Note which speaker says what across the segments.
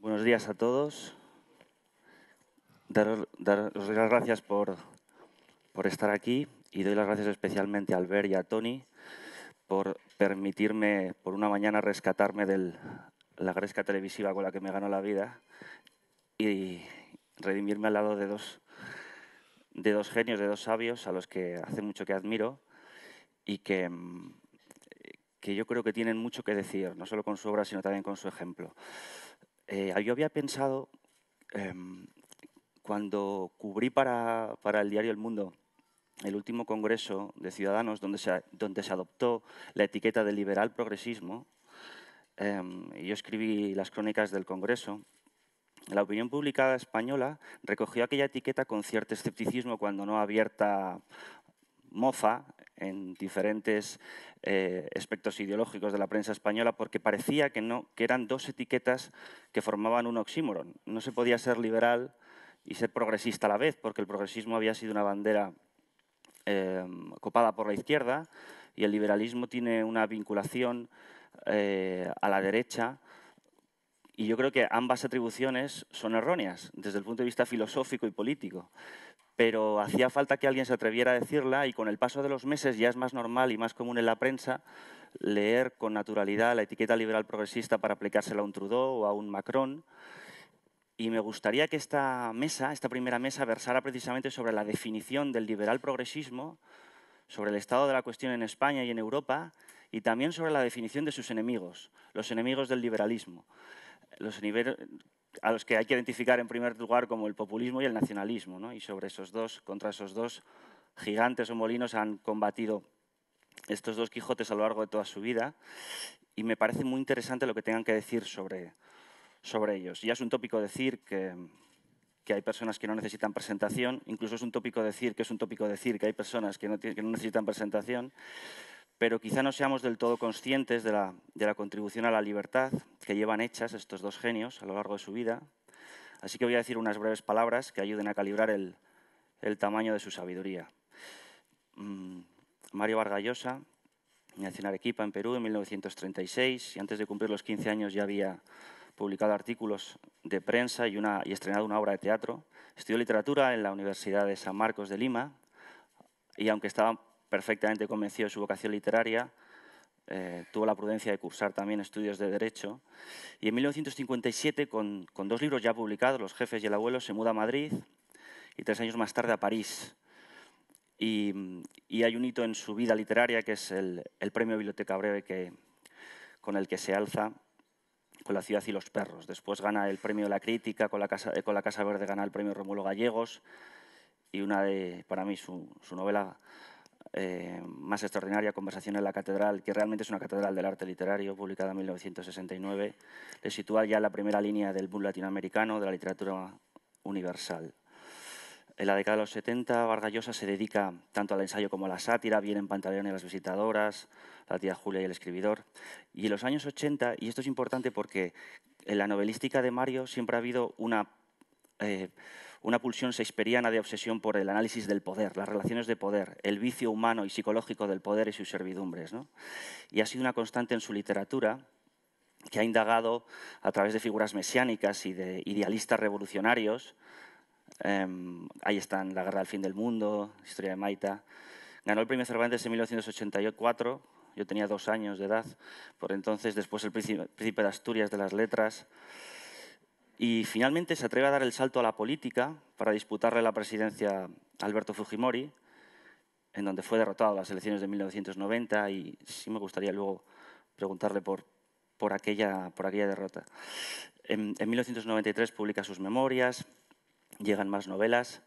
Speaker 1: Buenos días a todos. Daros, las gracias por, estar aquí y doy las gracias especialmente a Albert y a Tony por permitirme por una mañana rescatarme de la gresca televisiva con la que me ganó la vida y redimirme al lado de dos, de dos genios, de dos sabios a los que hace mucho que admiro y que, que yo creo que tienen mucho que decir, no solo con su obra, sino también con su ejemplo. Eh, yo había pensado, em, cuando cubrí para, el diario El Mundo el último congreso de Ciudadanos donde se, adoptó la etiqueta de liberal progresismo, em, y yo escribí las crónicas del congreso, la opinión publicada española recogió aquella etiqueta con cierto escepticismo cuando no abierta mofa en diferentes eh, aspectos ideológicos de la prensa española porque parecía que, no, eran dos etiquetas que formaban un oxímoron. No se podía ser liberal y ser progresista a la vez, porque el progresismo había sido una bandera em, copada por la izquierda y el liberalismo tiene una vinculación eh, a la derecha. Y yo creo que ambas atribuciones son erróneas desde el punto de vista filosófico y político pero hacía falta que alguien se atreviera a decirla y con el paso de los meses ya es más normal y más común en la prensa leer con naturalidad la etiqueta liberal progresista para aplicársela a un Trudeau o a un Macron. Y me gustaría que esta mesa, esta primera mesa, versara precisamente sobre la definición del liberal progresismo, sobre el estado de la cuestión en España y en Europa, y también sobre la definición de sus enemigos, los enemigos del liberalismo. Los a los que hay que identificar en primer lugar como el populismo y el nacionalismo. Y sobre esos dos, contra esos dos gigantes o molinos han combatido estos dos Quijotes a lo largo de toda su vida. Y me parece muy interesante lo que tengan que decir sobre, ellos. Ya es un tópico decir que, hay personas que no necesitan presentación, incluso es un tópico decir que es un tópico decir que hay personas que no necesitan presentación pero quizá no seamos del todo conscientes de la, contribución a la libertad que llevan hechas estos dos genios a lo largo de su vida. Así que voy a decir unas breves palabras que ayuden a calibrar el, tamaño de su sabiduría. Mm, Mario Vargallosa nació en Arequipa, en Perú, en 1936, y antes de cumplir los 15 años ya había publicado artículos de prensa y, una, y estrenado una obra de teatro. Estudió literatura en la Universidad de San Marcos de Lima, y aunque estaba perfectamente convencido de su vocación literaria, eh, tuvo la prudencia de cursar también estudios de Derecho y en 1957, con, dos libros ya publicados, Los jefes y el abuelo, se muda a Madrid y tres años más tarde a París. Y, hay un hito en su vida literaria que es el, premio Biblioteca Breve con el que se alza con La ciudad y los perros. Después gana el premio la crítica, con la Casa, Verde gana el premio Romulo Gallegos y una de, para mí, su novela eh, más extraordinaria conversación en la catedral, que realmente es una catedral del arte literario, publicada en 1969, le sitúa ya la primera línea del boom latinoamericano de la literatura universal. En la década de los 70, Vargallosa se dedica tanto al ensayo como a la sátira, en Pantaleón y las visitadoras, la tía Julia y el escribidor. Y en los años 80, y esto es importante porque en la novelística de Mario siempre ha habido una eh, una pulsión seisperiana de obsesión por el análisis del poder, las relaciones de poder, el vicio humano y psicológico del poder y sus servidumbres. Y ha sido una constante en su literatura que ha indagado a través de figuras mesiánicas y de idealistas revolucionarios. Em, ahí están La guerra del fin del mundo, Historia de Maita. Ganó el premio Cervantes en 1984, yo tenía dos años de edad, por entonces después el príncipe de Asturias de las Letras y finalmente se atreve a dar el salto a la política para disputarle la presidencia a Alberto Fujimori, en donde fue derrotado las elecciones de 1990 y sí me gustaría luego preguntarle por, aquella, por aquella derrota. En, en 1993 publica sus memorias, llegan más novelas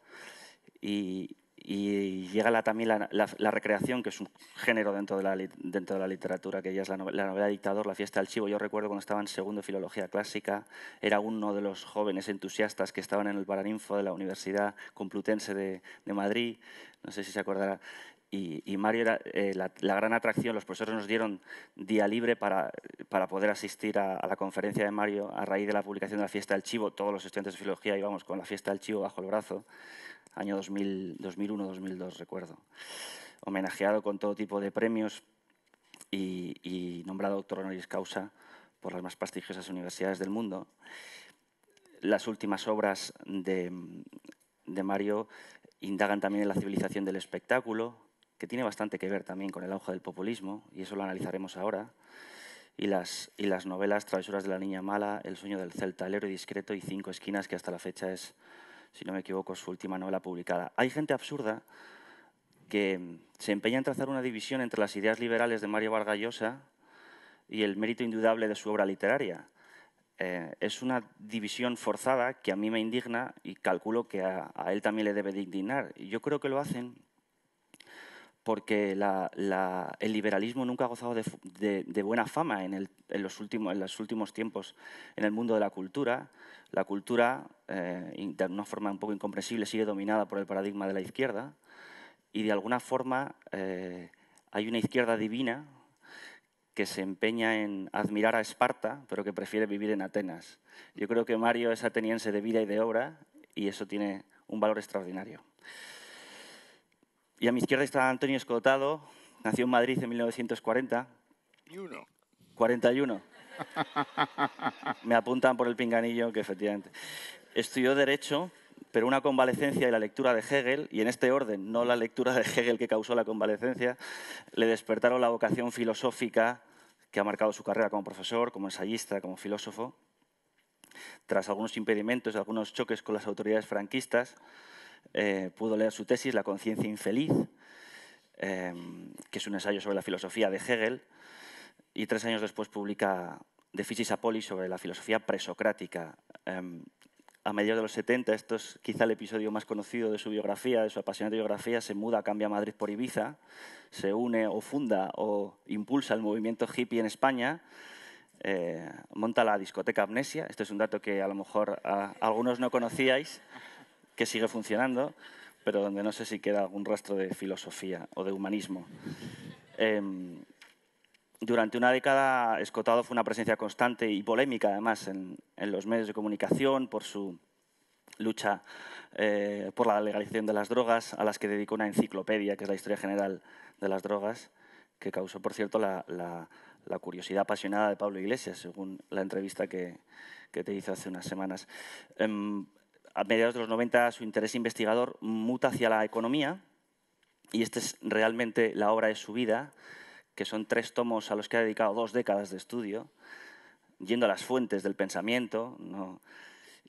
Speaker 1: y, y llega también la, recreación, que es un género dentro de la, dentro de la literatura, que ya es la, novela, dictador, la fiesta del chivo. Yo recuerdo cuando estaba en segundo filología clásica, era uno de los jóvenes entusiastas que estaban en el Paraninfo de la Universidad Complutense de Madrid, no sé si se acordará, y, Mario era eh, la, gran atracción. Los profesores nos dieron día libre para, poder asistir a, la conferencia de Mario a raíz de la publicación de la Fiesta del Chivo. Todos los estudiantes de filología íbamos con la Fiesta del Chivo bajo el brazo, año 2001-2002, recuerdo. Homenajeado con todo tipo de premios y, nombrado doctor honoris causa por las más prestigiosas universidades del mundo. Las últimas obras de Mario indagan también en la civilización del espectáculo, que tiene bastante que ver también con el auge del populismo, y eso lo analizaremos ahora, y las, novelas Travesuras de la Niña Mala, El sueño del Celta, El héroe discreto y Cinco Esquinas, que hasta la fecha es, si no me equivoco, su última novela publicada. Hay gente absurda que se empeña en trazar una división entre las ideas liberales de Mario Vargas Llosa y el mérito indudable de su obra literaria. Eh, es una división forzada que a mí me indigna y calculo que a, él también le debe indignar. Y yo creo que lo hacen porque el liberalismo nunca ha gozado de, buena fama en, los últimos, tiempos en el mundo de la cultura. La cultura, eh, de una forma un poco incomprensible, sigue dominada por el paradigma de la izquierda y de alguna forma eh, hay una izquierda divina que se empeña en admirar a Esparta, pero que prefiere vivir en Atenas. Yo creo que Mario es ateniense de vida y de obra y eso tiene un valor extraordinario. Y a mi izquierda está Antonio Escotado, nació en Madrid en 1940. 41. Me apuntan por el pinganillo que efectivamente. Estudió Derecho, pero una convalecencia y la lectura de Hegel, y en este orden, no la lectura de Hegel que causó la convalecencia, le despertaron la vocación filosófica que ha marcado su carrera como profesor, como ensayista, como filósofo. Tras algunos impedimentos, algunos choques con las autoridades franquistas, eh, pudo leer su tesis, La conciencia infeliz, em, que es un ensayo sobre la filosofía de Hegel, y tres años después publica De Physis a sobre la filosofía presocrática. Em, a mediados de los 70, esto es quizá el episodio más conocido de su biografía, de su apasionante biografía, se muda, cambia a Madrid por Ibiza, se une o funda o impulsa el movimiento hippie en España, eh, monta la discoteca Amnesia, esto es un dato que a lo mejor algunos no conocíais, que sigue funcionando, pero donde no sé si queda algún rastro de filosofía o de humanismo. Em, durante una década, Escotado fue una presencia constante y polémica, además, en, los medios de comunicación por su lucha eh, por la legalización de las drogas, a las que dedicó una enciclopedia, que es la historia general de las drogas, que causó, por cierto, la, curiosidad apasionada de Pablo Iglesias, según la entrevista que, que te hizo hace unas semanas. Em, a mediados de los 90 su interés investigador muta hacia la economía y esta es realmente la obra de su vida, que son tres tomos a los que ha dedicado dos décadas de estudio, yendo a las fuentes del pensamiento,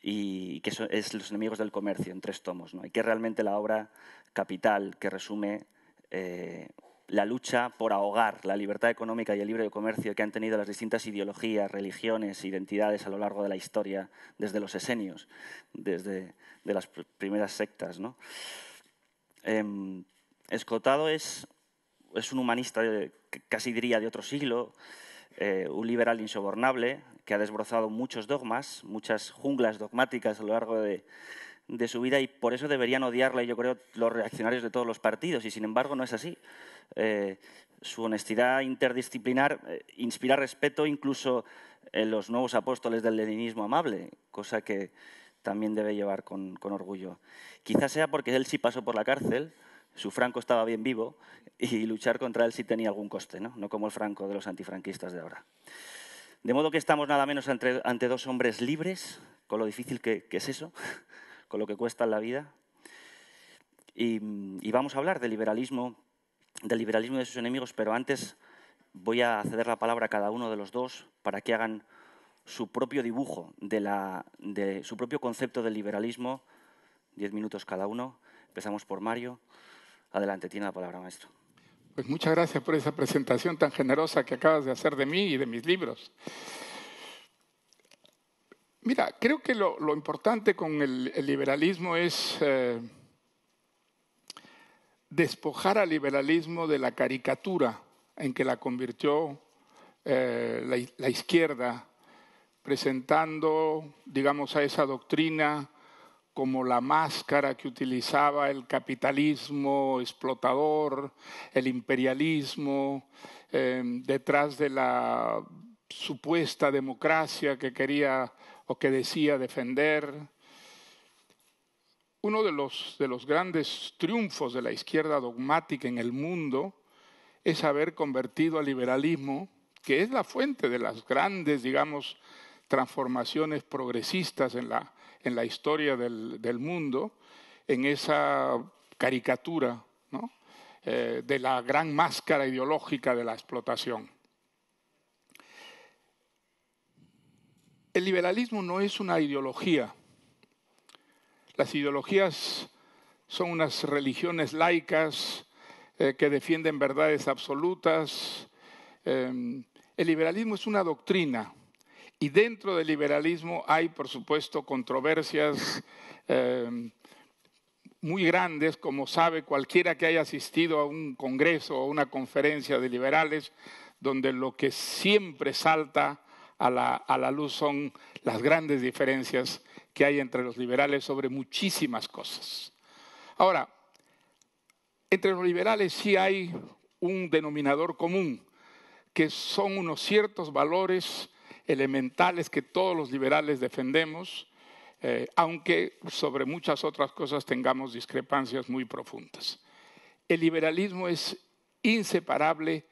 Speaker 1: y que es Los enemigos del comercio, en tres tomos, ¿no? y que es realmente la obra capital que resume eh, la lucha por ahogar la libertad económica y el libre comercio que han tenido las distintas ideologías, religiones, identidades a lo largo de la historia, desde los esenios, desde las primeras sectas. Em, Escotado es, un humanista, casi diría, de otro siglo, eh, un liberal insobornable que ha desbrozado muchos dogmas, muchas junglas dogmáticas a lo largo de, de su vida y por eso deberían y yo creo, los reaccionarios de todos los partidos. Y sin embargo, no es así. Eh, su honestidad interdisciplinar eh, inspira respeto incluso en los nuevos apóstoles del leninismo amable, cosa que también debe llevar con, con orgullo. Quizás sea porque él sí pasó por la cárcel, su Franco estaba bien vivo y luchar contra él sí tenía algún coste, ¿no? como el Franco de los antifranquistas de ahora. De modo que estamos nada menos ante, dos hombres libres, con lo difícil que es eso, con lo que cuesta la vida. Y, vamos a hablar del liberalismo, del liberalismo de sus enemigos, pero antes voy a ceder la palabra a cada uno de los dos para que hagan su propio dibujo, de, la, de su propio concepto del liberalismo. Diez minutos cada uno. Empezamos por Mario. Adelante, tiene la palabra, maestro.
Speaker 2: Pues muchas gracias por esa presentación
Speaker 1: tan generosa que acabas de hacer de mí y de mis libros.
Speaker 2: Mira, creo que lo, importante con el, liberalismo es eh, despojar al liberalismo de la caricatura en que la convirtió eh, la, izquierda, presentando, digamos, a esa doctrina como la máscara que utilizaba el capitalismo explotador, el imperialismo, eh, detrás de la supuesta democracia que quería o que decía defender. Uno de los, grandes triunfos de la izquierda dogmática en el mundo es haber convertido al liberalismo, que es la fuente de las grandes, digamos, transformaciones progresistas en la, historia del, mundo, en esa caricatura eh, de la gran máscara ideológica de la explotación. El liberalismo no es una ideología. Las ideologías son unas religiones laicas eh, que defienden verdades absolutas. Em, el liberalismo es una doctrina y dentro del liberalismo hay, por supuesto, controversias em, muy grandes, como sabe cualquiera que haya asistido a un congreso o una conferencia de liberales, donde lo que siempre salta a la, luz son las grandes diferencias que hay entre los liberales sobre muchísimas cosas. Ahora, entre los liberales sí hay un denominador común, que son unos ciertos valores elementales que todos los liberales defendemos, eh, aunque sobre muchas otras cosas tengamos discrepancias muy profundas. El liberalismo es inseparable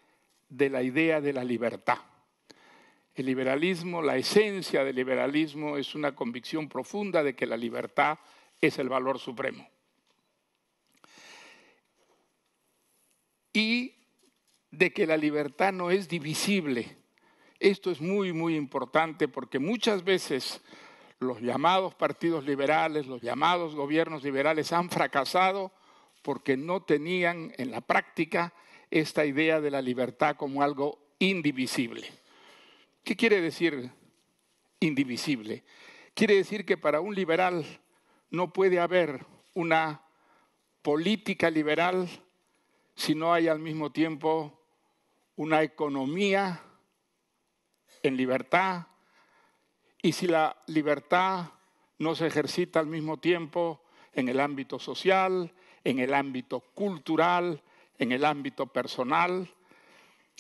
Speaker 2: de la idea de la libertad. El liberalismo, la esencia del liberalismo es una convicción profunda de que la libertad es el valor supremo. Y de que la libertad no es divisible. Esto es muy, muy importante porque muchas veces los llamados partidos liberales, los llamados gobiernos liberales han fracasado porque no tenían en la práctica esta idea de la libertad como algo indivisible. ¿Qué quiere decir indivisible? Quiere decir que para un liberal no puede haber una política liberal si no hay al mismo tiempo una economía en libertad y si la libertad no se ejercita al mismo tiempo en el ámbito social, en el ámbito cultural, en el ámbito personal.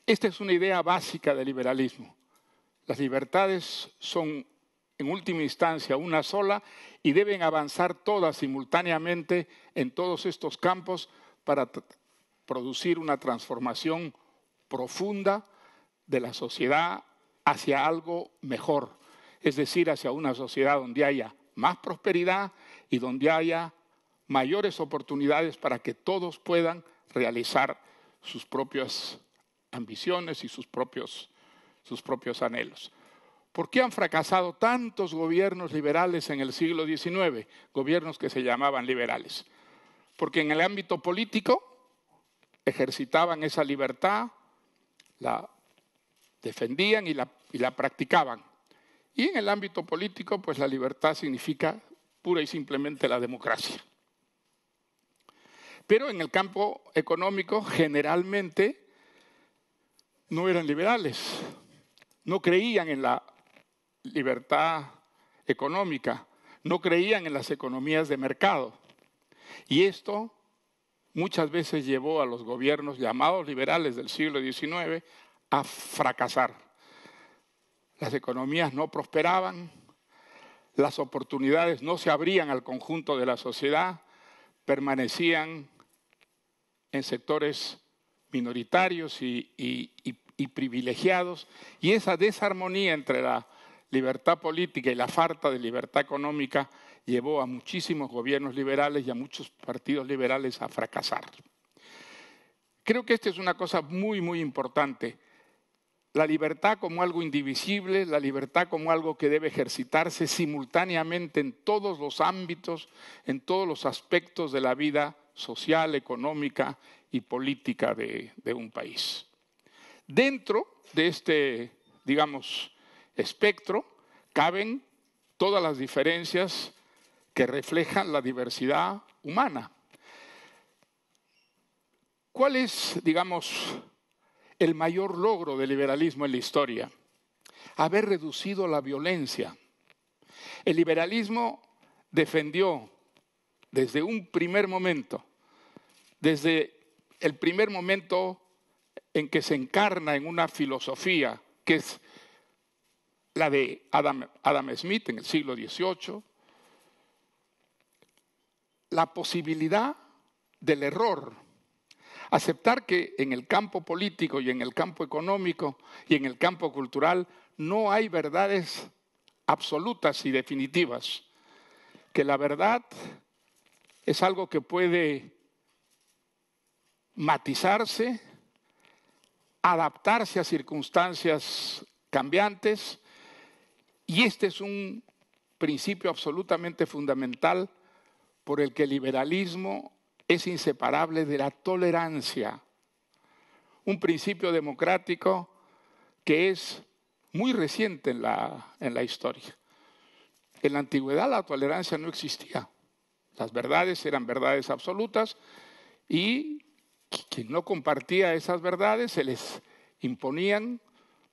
Speaker 2: Esta es una idea básica del liberalismo. Las libertades son en última instancia una sola y deben avanzar todas simultáneamente en todos estos campos para producir una transformación profunda de la sociedad hacia algo mejor, es decir, hacia una sociedad donde haya más prosperidad y donde haya mayores oportunidades para que todos puedan realizar sus propias ambiciones y sus propios sus propios anhelos. ¿Por qué han fracasado tantos gobiernos liberales en el siglo XIX? Gobiernos que se llamaban liberales. Porque en el ámbito político ejercitaban esa libertad, la defendían y la, practicaban. Y en el ámbito político, pues la libertad significa pura y simplemente la democracia. Pero en el campo económico generalmente no eran liberales, no creían en la libertad económica, no creían en las economías de mercado. Y esto muchas veces llevó a los gobiernos llamados liberales del siglo XIX a fracasar. Las economías no prosperaban, las oportunidades no se abrían al conjunto de la sociedad, permanecían en sectores minoritarios y, y, y privilegiados y esa desarmonía entre la libertad política y la falta de libertad económica llevó a muchísimos gobiernos liberales y a muchos partidos liberales a fracasar. Creo que esta es una cosa muy, muy importante. La libertad como algo indivisible, la libertad como algo que debe ejercitarse simultáneamente en todos los ámbitos, en todos los aspectos de la vida social, económica y política de, de un país. Dentro de este, digamos, espectro caben todas las diferencias que reflejan la diversidad humana. ¿Cuál es, digamos, el mayor logro del liberalismo en la historia? Haber reducido la violencia. El liberalismo defendió desde un primer momento, desde el primer momento en que se encarna en una filosofía que es la de Adam, Smith en el siglo XVIII, la posibilidad del error, aceptar que en el campo político y en el campo económico y en el campo cultural no hay verdades absolutas y definitivas, que la verdad es algo que puede matizarse, adaptarse a circunstancias cambiantes y este es un principio absolutamente fundamental por el que el liberalismo es inseparable de la tolerancia, un principio democrático que es muy reciente en la, historia. En la antigüedad la tolerancia no existía. Las verdades eran verdades absolutas y quien no compartía esas verdades se les imponían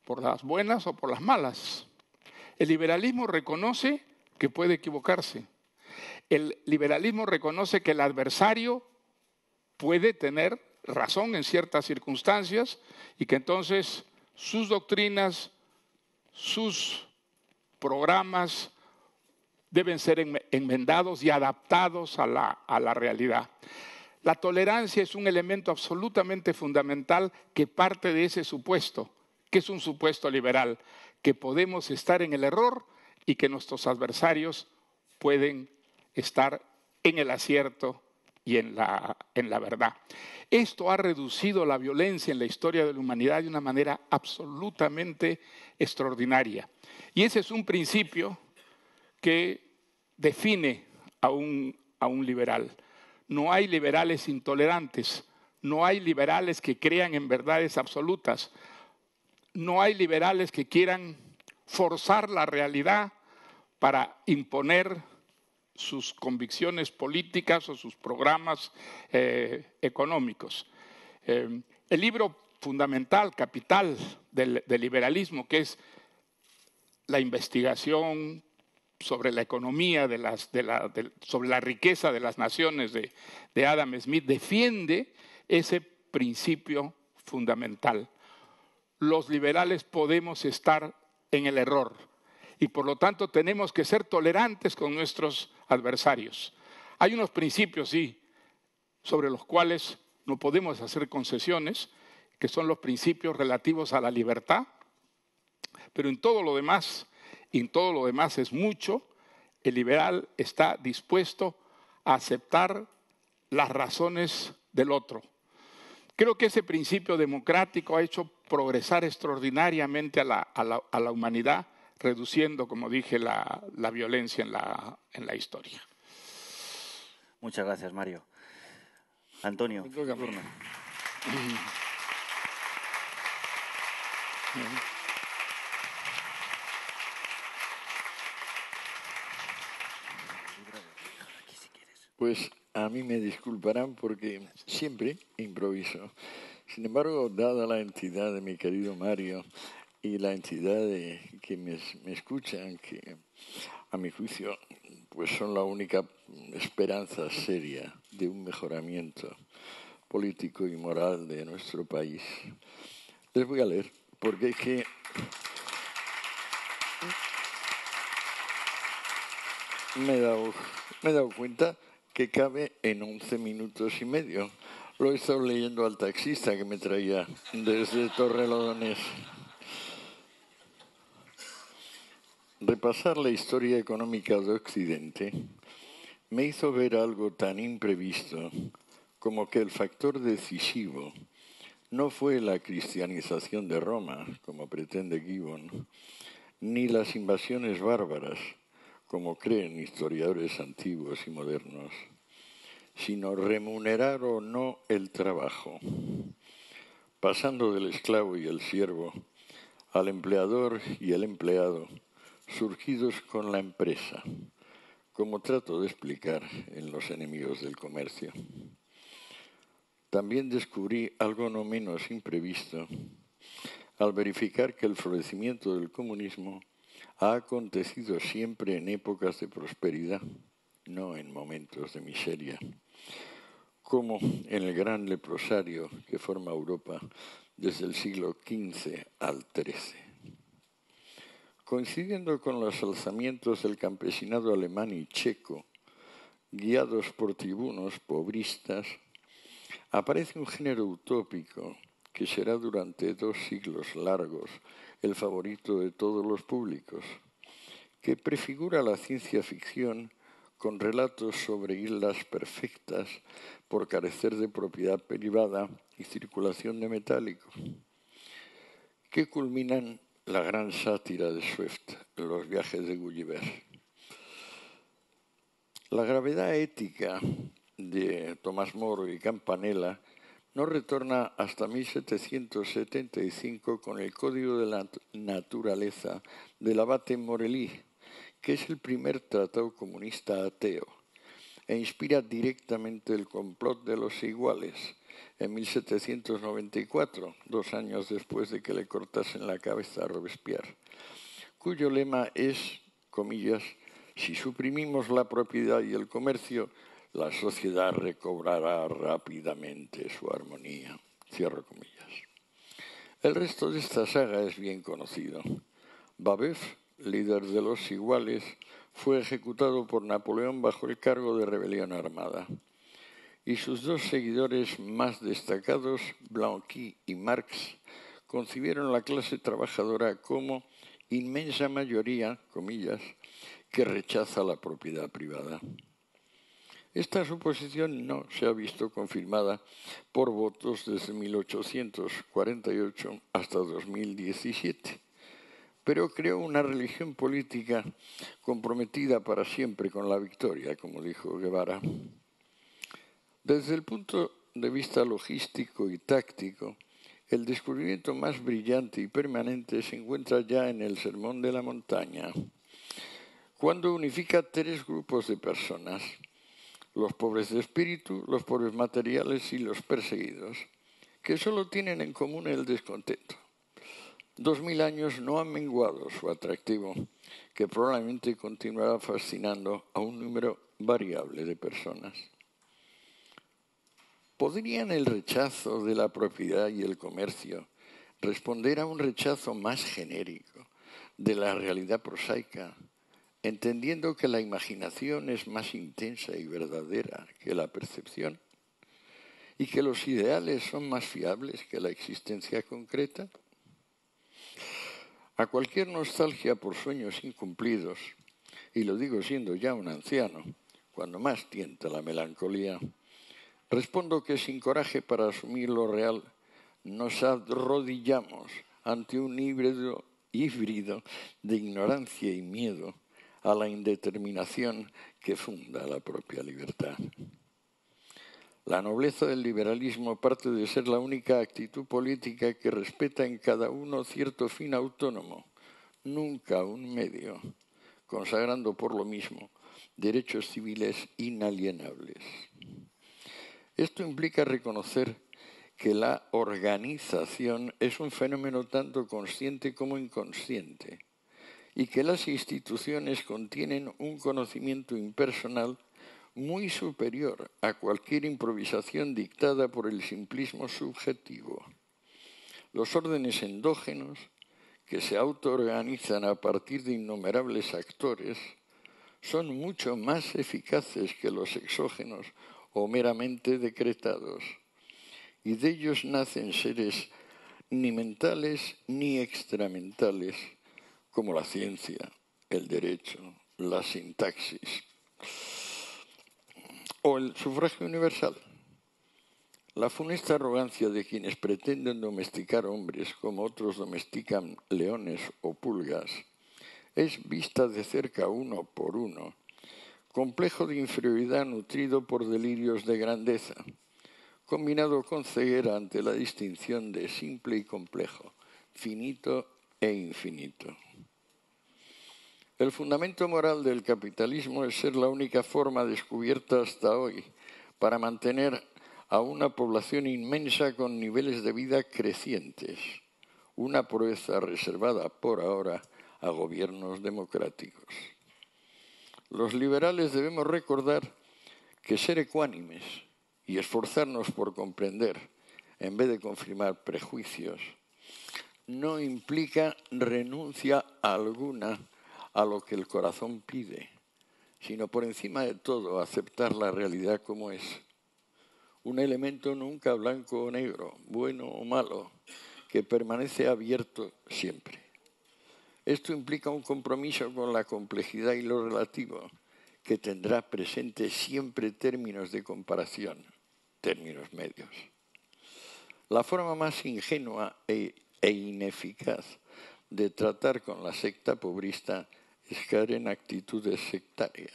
Speaker 2: por las buenas o por las malas. El liberalismo reconoce que puede equivocarse. El liberalismo reconoce que el adversario puede tener razón en ciertas circunstancias y que entonces sus doctrinas, sus programas deben ser enmendados y adaptados a la, realidad. La tolerancia es un elemento absolutamente fundamental que parte de ese supuesto, que es un supuesto liberal, que podemos estar en el error y que nuestros adversarios pueden estar en el acierto y en la, verdad. Esto ha reducido la violencia en la historia de la humanidad de una manera absolutamente extraordinaria. Y ese es un principio que define a un liberal no hay liberales intolerantes, no hay liberales que crean en verdades absolutas, no hay liberales que quieran forzar la realidad para imponer sus convicciones políticas o sus programas eh, económicos. Eh, el libro fundamental, capital del liberalismo, que es la investigación, sobre la economía, sobre la riqueza de las naciones de, de Adam Smith, defiende ese principio fundamental. Los liberales podemos estar en el error y por lo tanto tenemos que ser tolerantes con nuestros adversarios. Hay unos principios, sí, sobre los cuales no podemos hacer concesiones, que son los principios relativos a la libertad, pero en todo lo demás y en todo lo demás es mucho, el liberal está dispuesto a aceptar las razones del otro. Creo que ese principio democrático ha hecho progresar extraordinariamente a la, humanidad, reduciendo, como dije, la, violencia en, la, historia.
Speaker 1: Muchas gracias, Mario. Antonio. Antonio.
Speaker 3: pues a mí me disculparán porque siempre improviso. Sin embargo, dada la entidad de mi querido Mario y la entidad que me, me escuchan, que a mi juicio pues son la única esperanza seria de un mejoramiento político y moral de nuestro país. Les voy a leer, porque es que... Me me he dado cuenta que cabe en 11 minutos y medio. Lo he estado leyendo al taxista que me traía desde Torrelodones. Repasar la historia económica de Occidente me hizo ver algo tan imprevisto como que el factor decisivo no fue la cristianización de Roma, como pretende Gibbon, ni las invasiones bárbaras, como creen historiadores antiguos y modernos, sino remunerar o no el trabajo, pasando del esclavo y el siervo al empleador y el empleado, surgidos con la empresa, como trato de explicar en Los enemigos del comercio. También descubrí algo no menos imprevisto al verificar que el florecimiento del comunismo ha acontecido siempre en épocas de prosperidad, no en momentos de miseria, como en el gran leprosario que forma Europa desde el siglo XV al XIII. Coincidiendo con los alzamientos del campesinado alemán y checo, guiados por tribunos pobristas, aparece un género utópico que será durante dos siglos largos el favorito de todos los públicos, que prefigura la ciencia ficción con relatos sobre islas perfectas por carecer de propiedad privada y circulación de metálico, que culminan la gran sátira de Swift, Los viajes de Gulliver. La gravedad ética de Tomás Moro y Campanella no retorna hasta 1775 con el Código de la Naturaleza del abate Morelí, que es el primer tratado comunista ateo, e inspira directamente el complot de los iguales en 1794, dos años después de que le cortasen la cabeza a Robespierre, cuyo lema es, comillas, si suprimimos la propiedad y el comercio, la sociedad recobrará rápidamente su armonía. Cierro comillas. El resto de esta saga es bien conocido. Babeuf, líder de los iguales, fue ejecutado por Napoleón bajo el cargo de rebelión armada. Y sus dos seguidores más destacados, Blanqui y Marx, concibieron la clase trabajadora como inmensa mayoría, comillas, que rechaza la propiedad privada. Esta suposición no se ha visto confirmada por votos desde 1848 hasta 2017, pero creó una religión política comprometida para siempre con la victoria, como dijo Guevara. Desde el punto de vista logístico y táctico, el descubrimiento más brillante y permanente se encuentra ya en el Sermón de la Montaña, cuando unifica tres grupos de personas los pobres de espíritu, los pobres materiales y los perseguidos, que solo tienen en común el descontento. Dos mil años no han menguado su atractivo, que probablemente continuará fascinando a un número variable de personas. ¿Podrían el rechazo de la propiedad y el comercio responder a un rechazo más genérico de la realidad prosaica entendiendo que la imaginación es más intensa y verdadera que la percepción y que los ideales son más fiables que la existencia concreta? A cualquier nostalgia por sueños incumplidos, y lo digo siendo ya un anciano, cuando más tienta la melancolía, respondo que sin coraje para asumir lo real, nos arrodillamos ante un híbrido, híbrido de ignorancia y miedo a la indeterminación que funda la propia libertad. La nobleza del liberalismo parte de ser la única actitud política que respeta en cada uno cierto fin autónomo, nunca un medio, consagrando por lo mismo derechos civiles inalienables. Esto implica reconocer que la organización es un fenómeno tanto consciente como inconsciente, y que las instituciones contienen un conocimiento impersonal muy superior a cualquier improvisación dictada por el simplismo subjetivo. Los órdenes endógenos, que se autoorganizan a partir de innumerables actores, son mucho más eficaces que los exógenos o meramente decretados, y de ellos nacen seres ni mentales ni extramentales como la ciencia, el derecho, la sintaxis o el sufragio universal. La funesta arrogancia de quienes pretenden domesticar hombres como otros domestican leones o pulgas es vista de cerca uno por uno, complejo de inferioridad nutrido por delirios de grandeza, combinado con ceguera ante la distinción de simple y complejo, finito e infinito. El fundamento moral del capitalismo es ser la única forma descubierta hasta hoy para mantener a una población inmensa con niveles de vida crecientes, una proeza reservada por ahora a gobiernos democráticos. Los liberales debemos recordar que ser ecuánimes y esforzarnos por comprender, en vez de confirmar prejuicios, no implica renuncia alguna a lo que el corazón pide, sino por encima de todo aceptar la realidad como es. Un elemento nunca blanco o negro, bueno o malo, que permanece abierto siempre. Esto implica un compromiso con la complejidad y lo relativo, que tendrá presente siempre términos de comparación, términos medios. La forma más ingenua e, e ineficaz de tratar con la secta pobrista es caer en actitudes sectarias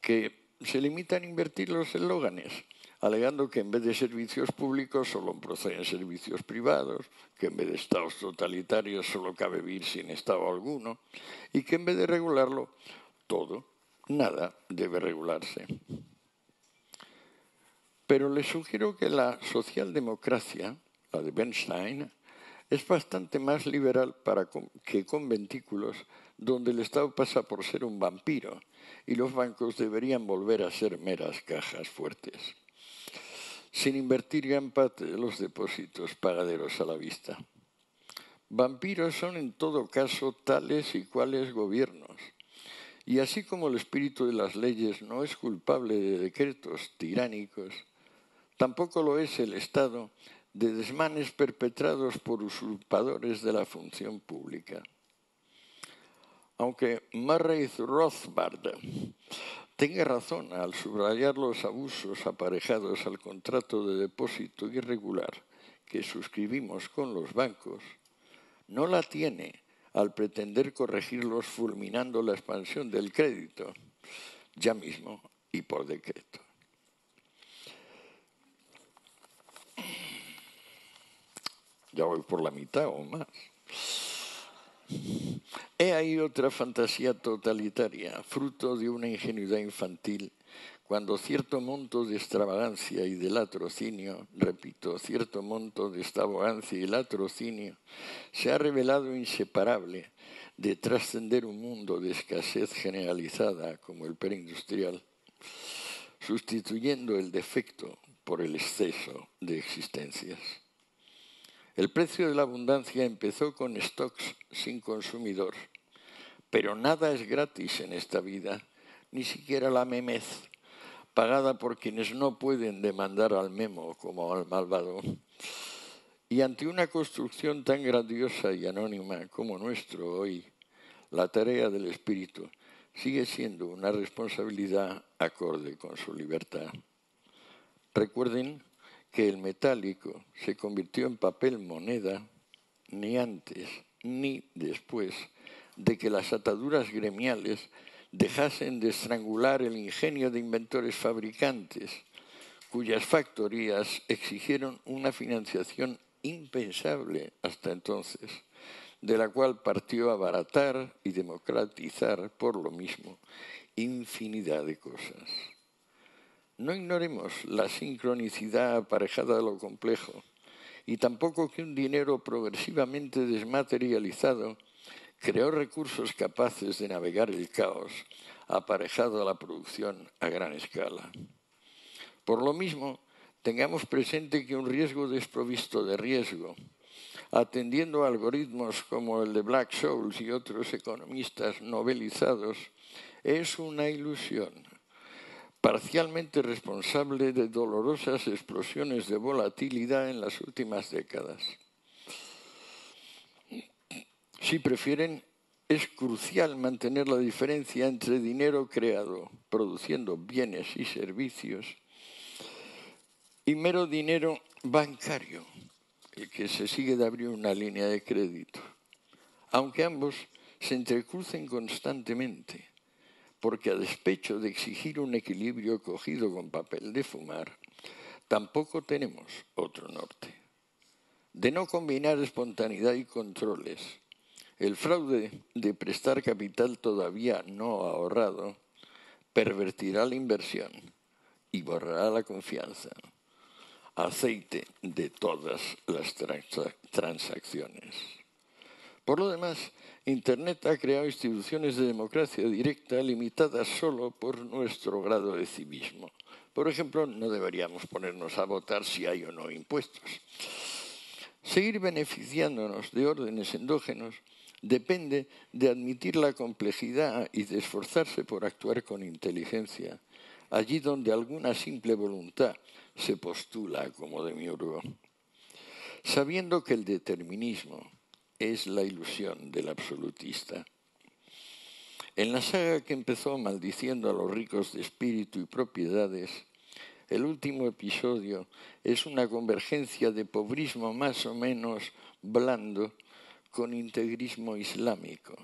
Speaker 3: que se limitan a invertir los eslóganes, alegando que en vez de servicios públicos solo proceden servicios privados, que en vez de estados totalitarios solo cabe vivir sin estado alguno, y que en vez de regularlo todo, nada debe regularse. Pero les sugiero que la socialdemocracia, la de Bernstein, es bastante más liberal que con Ventículos, donde el Estado pasa por ser un vampiro y los bancos deberían volver a ser meras cajas fuertes, sin invertir gran parte de los depósitos pagaderos a la vista. Vampiros son en todo caso tales y cuales gobiernos. Y así como el espíritu de las leyes no es culpable de decretos tiránicos, tampoco lo es el Estado de desmanes perpetrados por usurpadores de la función pública. Aunque Murray Rothbard tenga razón al subrayar los abusos aparejados al contrato de depósito irregular que suscribimos con los bancos, no la tiene al pretender corregirlos fulminando la expansión del crédito, ya mismo y por decreto. Ya voy por la mitad o más. He ahí otra fantasía totalitaria, fruto de una ingenuidad infantil, cuando cierto monto de extravagancia y de latrocinio, repito, cierto monto de extravagancia y latrocinio, se ha revelado inseparable de trascender un mundo de escasez generalizada como el preindustrial, sustituyendo el defecto por el exceso de existencias. El precio de la abundancia empezó con stocks sin consumidor, pero nada es gratis en esta vida, ni siquiera la memez, pagada por quienes no pueden demandar al memo como al malvado. Y ante una construcción tan grandiosa y anónima como nuestro hoy, la tarea del espíritu sigue siendo una responsabilidad acorde con su libertad. Recuerden que el metálico se convirtió en papel moneda ni antes ni después de que las ataduras gremiales dejasen de estrangular el ingenio de inventores fabricantes, cuyas factorías exigieron una financiación impensable hasta entonces, de la cual partió a abaratar y democratizar por lo mismo infinidad de cosas. No ignoremos la sincronicidad aparejada a lo complejo y tampoco que un dinero progresivamente desmaterializado creó recursos capaces de navegar el caos aparejado a la producción a gran escala. Por lo mismo, tengamos presente que un riesgo desprovisto de riesgo, atendiendo a algoritmos como el de Black Scholes y otros economistas novelizados, es una ilusión, parcialmente responsable de dolorosas explosiones de volatilidad en las últimas décadas. Si prefieren, es crucial mantener la diferencia entre dinero creado produciendo bienes y servicios y mero dinero bancario, el que se sigue de abrir una línea de crédito, aunque ambos se entrecrucen constantemente porque a despecho de exigir un equilibrio cogido con papel de fumar, tampoco tenemos otro norte. De no combinar espontaneidad y controles, el fraude de prestar capital todavía no ahorrado pervertirá la inversión y borrará la confianza, aceite de todas las transacciones. Por lo demás, Internet ha creado instituciones de democracia directa limitadas solo por nuestro grado de civismo. Por ejemplo, no deberíamos ponernos a votar si hay o no impuestos. Seguir beneficiándonos de órdenes endógenos depende de admitir la complejidad y de esforzarse por actuar con inteligencia, allí donde alguna simple voluntad se postula como demiurgo. Sabiendo que el determinismo, es la ilusión del absolutista. En la saga que empezó maldiciendo a los ricos de espíritu y propiedades, el último episodio es una convergencia de pobrismo más o menos blando con integrismo islámico,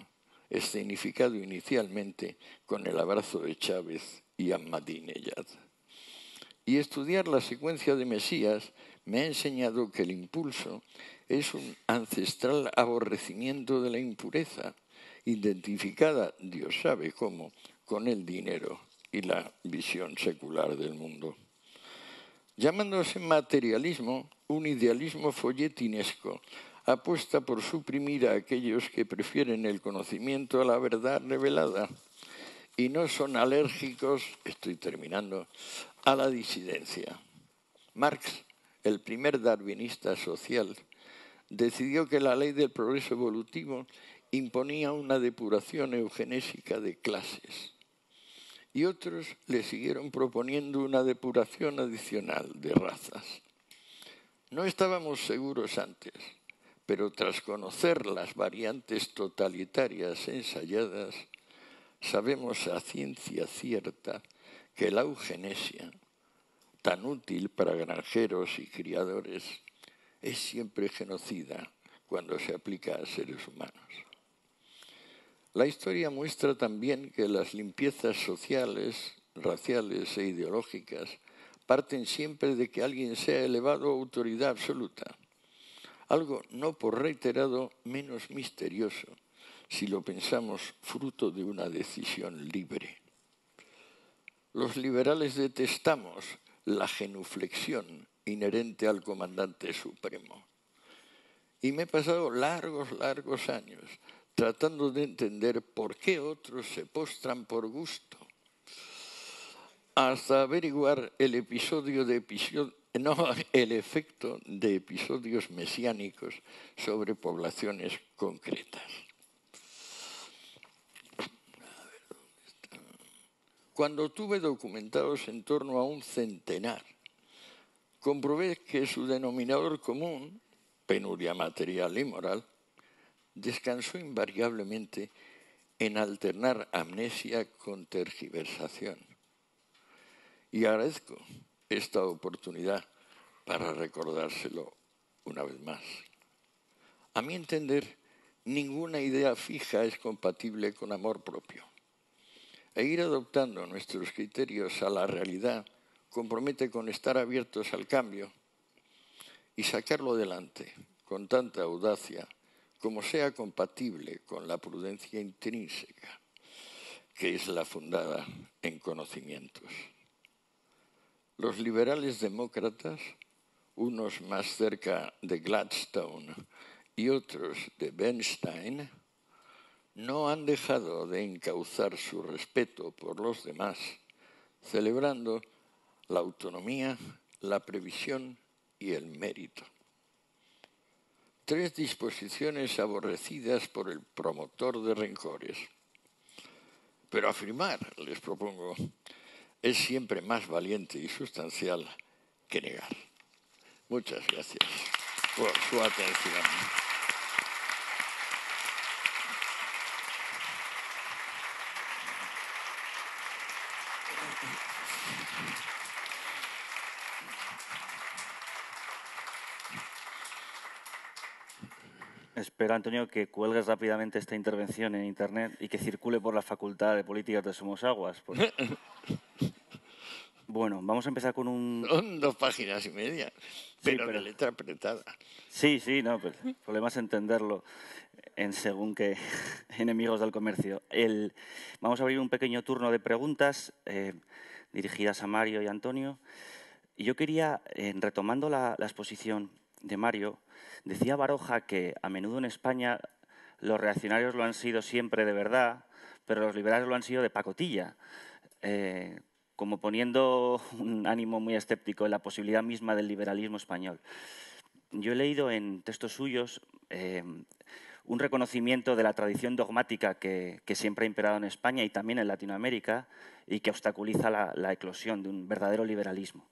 Speaker 3: escenificado inicialmente con el abrazo de Chávez y Ahmadinejad. Y estudiar la secuencia de Mesías me ha enseñado que el impulso es un ancestral aborrecimiento de la impureza, identificada, Dios sabe cómo, con el dinero y la visión secular del mundo. Llamándose materialismo, un idealismo folletinesco, apuesta por suprimir a aquellos que prefieren el conocimiento a la verdad revelada y no son alérgicos, estoy terminando, a la disidencia. Marx, el primer darwinista social, decidió que la ley del progreso evolutivo imponía una depuración eugenésica de clases. Y otros le siguieron proponiendo una depuración adicional de razas. No estábamos seguros antes, pero tras conocer las variantes totalitarias ensayadas, sabemos a ciencia cierta que la eugenesia, tan útil para granjeros y criadores, es siempre genocida cuando se aplica a seres humanos. La historia muestra también que las limpiezas sociales, raciales e ideológicas parten siempre de que alguien sea elevado a autoridad absoluta, algo no por reiterado menos misterioso si lo pensamos fruto de una decisión libre. Los liberales detestamos la genuflexión inherente al comandante supremo. Y me he pasado largos, largos años tratando de entender por qué otros se postran por gusto, hasta averiguar el episodio el efecto de episodios mesiánicos sobre poblaciones concretas. Cuando tuve documentados en torno a un centenar, comprobé que su denominador común, penuria material y moral, descansó invariablemente en alternar amnesia con tergiversación. Y agradezco esta oportunidad para recordárselo una vez más. A mi entender, ninguna idea fija es compatible con amor propio e ir adoptando nuestros criterios a la realidad compromete con estar abiertos al cambio y sacarlo adelante con tanta audacia como sea compatible con la prudencia intrínseca, que es la fundada en conocimientos. Los liberales demócratas, unos más cerca de Gladstone y otros de Bernstein, no han dejado de encauzar su respeto por los demás, celebrando la autonomía, la previsión y el mérito. Tres disposiciones aborrecidas por el promotor de rencores. Pero afirmar, les propongo, es siempre más valiente y sustancial que negar. Muchas gracias por su atención.
Speaker 1: Espero, Antonio, que cuelgues rápidamente esta intervención en Internet y que circule por la Facultad de Políticas de Somos Aguas. bueno, vamos a empezar con un... dos páginas y media, pero, sí, letra apretada. Sí, sí, no, pero el problema es entenderlo en según que enemigos del comercio. El... Vamos a abrir un pequeño turno de preguntas eh, dirigidas a Mario y Antonio. Y yo quería, eh, retomando la exposición de Mario, Decía Baroja que a menudo en España los reaccionarios lo han sido siempre de verdad, pero los liberales lo han sido de pacotilla, eh, como poniendo un ánimo muy escéptico en la posibilidad misma del liberalismo español. Yo he leído en textos suyos eh, un reconocimiento de la tradición dogmática que, siempre ha imperado en España y también en Latinoamérica y que obstaculiza la eclosión de un verdadero liberalismo.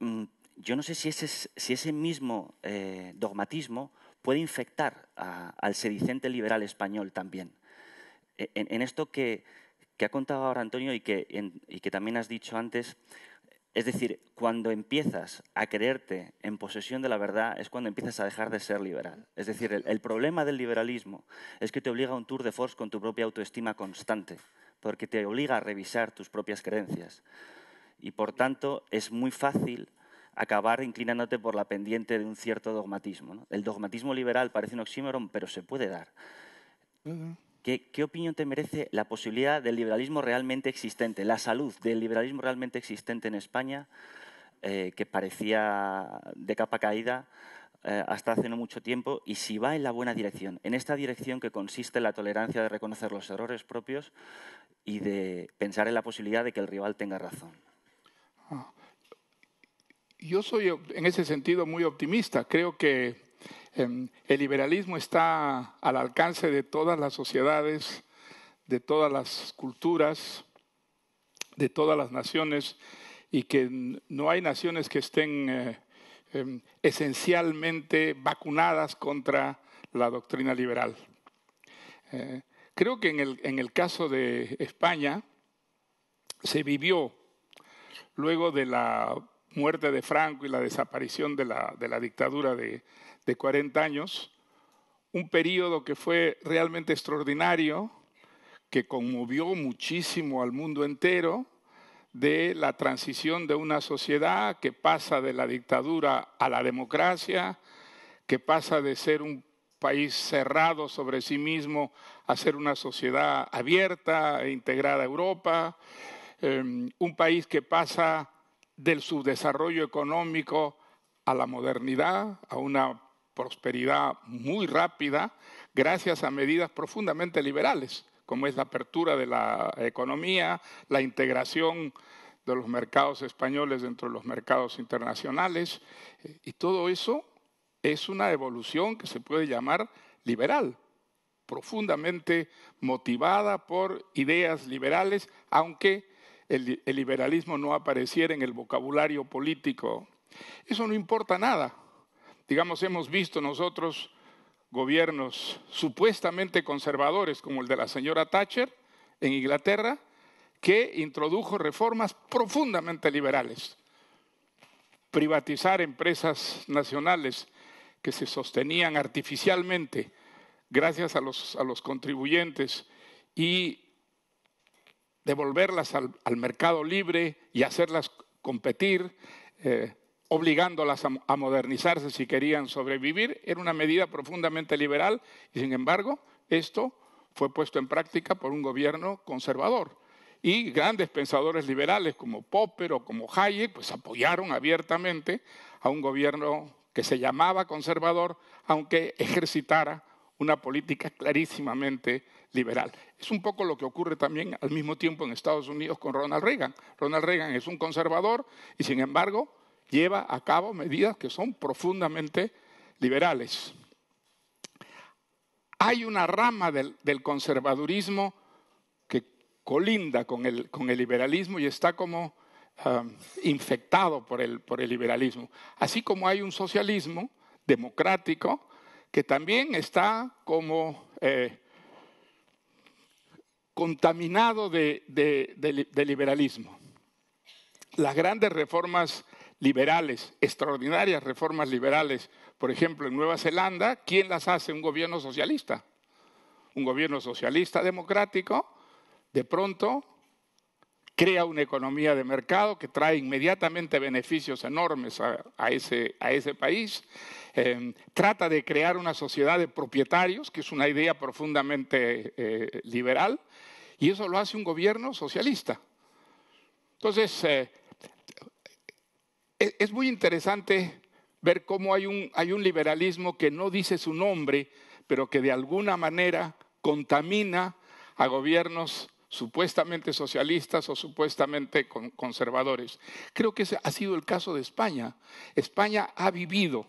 Speaker 1: Mm, yo no sé si ese, mismo eh, dogmatismo puede infectar al sedicente liberal español también. E, en, esto que, ha contado ahora Antonio y que, también has dicho antes, es decir, cuando empiezas a creerte en posesión de la verdad es cuando empiezas a dejar de ser liberal. Es decir, el, problema del liberalismo es que te obliga a un tour de force con tu propia autoestima constante, porque te obliga a revisar tus propias creencias. Y por tanto, es muy fácil acabar inclinándote por la pendiente de un cierto dogmatismo. El dogmatismo liberal parece un oxímoron, pero se puede dar. ¿Qué, opinión te merece la posibilidad del liberalismo realmente existente, la salud del liberalismo realmente existente en España, eh, que parecía de capa caída eh, hasta hace no mucho tiempo, y si va en la buena dirección, en esta dirección que consiste en la tolerancia de reconocer los errores propios y de pensar en la posibilidad de que el rival tenga razón? Ah,
Speaker 2: yo soy en ese sentido muy optimista. Creo que em, el liberalismo está al alcance de todas las sociedades, de todas las culturas, de todas las naciones y que no hay naciones que estén eh, em, esencialmente vacunadas contra la doctrina liberal. Eh, creo que en el, caso de España se vivió luego de la muerte de Franco y la desaparición de la, dictadura de, 40 años, un periodo que fue realmente extraordinario, que conmovió muchísimo al mundo entero, de la transición de una sociedad que pasa de la dictadura a la democracia, que pasa de ser un país cerrado sobre sí mismo a ser una sociedad abierta e integrada a Europa, em, un país que pasa del subdesarrollo económico a la modernidad, a una prosperidad muy rápida, gracias a medidas profundamente liberales, como es la apertura de la economía, la integración de los mercados españoles dentro de los mercados internacionales, eh, y todo eso es una evolución que se puede llamar liberal, profundamente motivada por ideas liberales, aunque el, liberalismo no apareciera en el vocabulario político. Eso no importa nada. Digamos, hemos visto nosotros gobiernos supuestamente conservadores, como el de la señora Thatcher en Inglaterra, que introdujo reformas profundamente liberales. Privatizar empresas nacionales que se sostenían artificialmente gracias a los, a los contribuyentes y devolverlas al, mercado libre y hacerlas competir, eh, obligándolas a, modernizarse si querían sobrevivir. Era una medida profundamente liberal y, sin embargo, esto fue puesto en práctica por un gobierno conservador. Y grandes pensadores liberales como Popper o como Hayek, pues apoyaron abiertamente a un gobierno que se llamaba conservador, aunque ejercitara una política clarísimamente liberal. Es un poco lo que ocurre también al mismo tiempo en Estados Unidos con Ronald Reagan. Ronald Reagan es un conservador y sin embargo lleva a cabo medidas que son profundamente liberales. Hay una rama del, conservadurismo que colinda con el, liberalismo y está como um, infectado por el liberalismo. Así como hay un socialismo democrático, que también está como eh, contaminado de, liberalismo. Las grandes reformas liberales, extraordinarias reformas liberales, por ejemplo, en Nueva Zelanda, ¿quién las hace? Un gobierno socialista. Un gobierno socialista democrático, de pronto, crea una economía de mercado que trae inmediatamente beneficios enormes a ese país Em, trata de crear una sociedad de propietarios, que es una idea profundamente eh, liberal, y eso lo hace un gobierno socialista. Entonces, eh, e, es muy interesante ver cómo hay un, hay un liberalismo que no dice su nombre, pero que de alguna manera contamina a gobiernos supuestamente socialistas o supuestamente conservadores. Creo que ese ha sido el caso de España. España ha vivido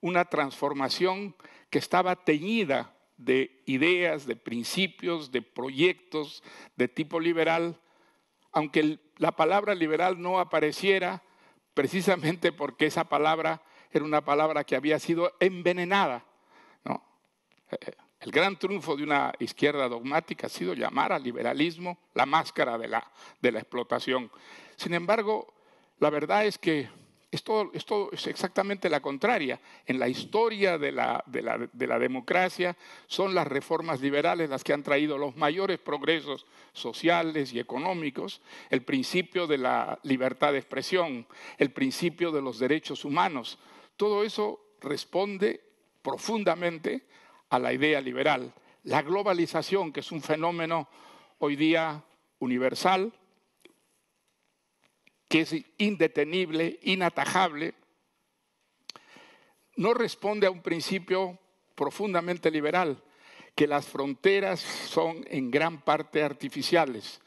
Speaker 2: una transformación que estaba teñida de ideas, de principios, de proyectos de tipo liberal, aunque la palabra liberal no apareciera precisamente porque esa palabra era una palabra que había sido envenenada. El gran triunfo de una izquierda dogmática ha sido llamar al liberalismo la máscara de la explotación. Sin embargo, la verdad es que esto es, exactamente la contraria. En la historia de la democracia son las reformas liberales las que han traído los mayores progresos sociales y económicos, el principio de la libertad de expresión, el principio de los derechos humanos. Todo eso responde profundamente a la idea liberal. La globalización, que es un fenómeno hoy día universal, que es indetenible, inatajable, no responde a un principio profundamente liberal, que las fronteras son en gran parte artificiales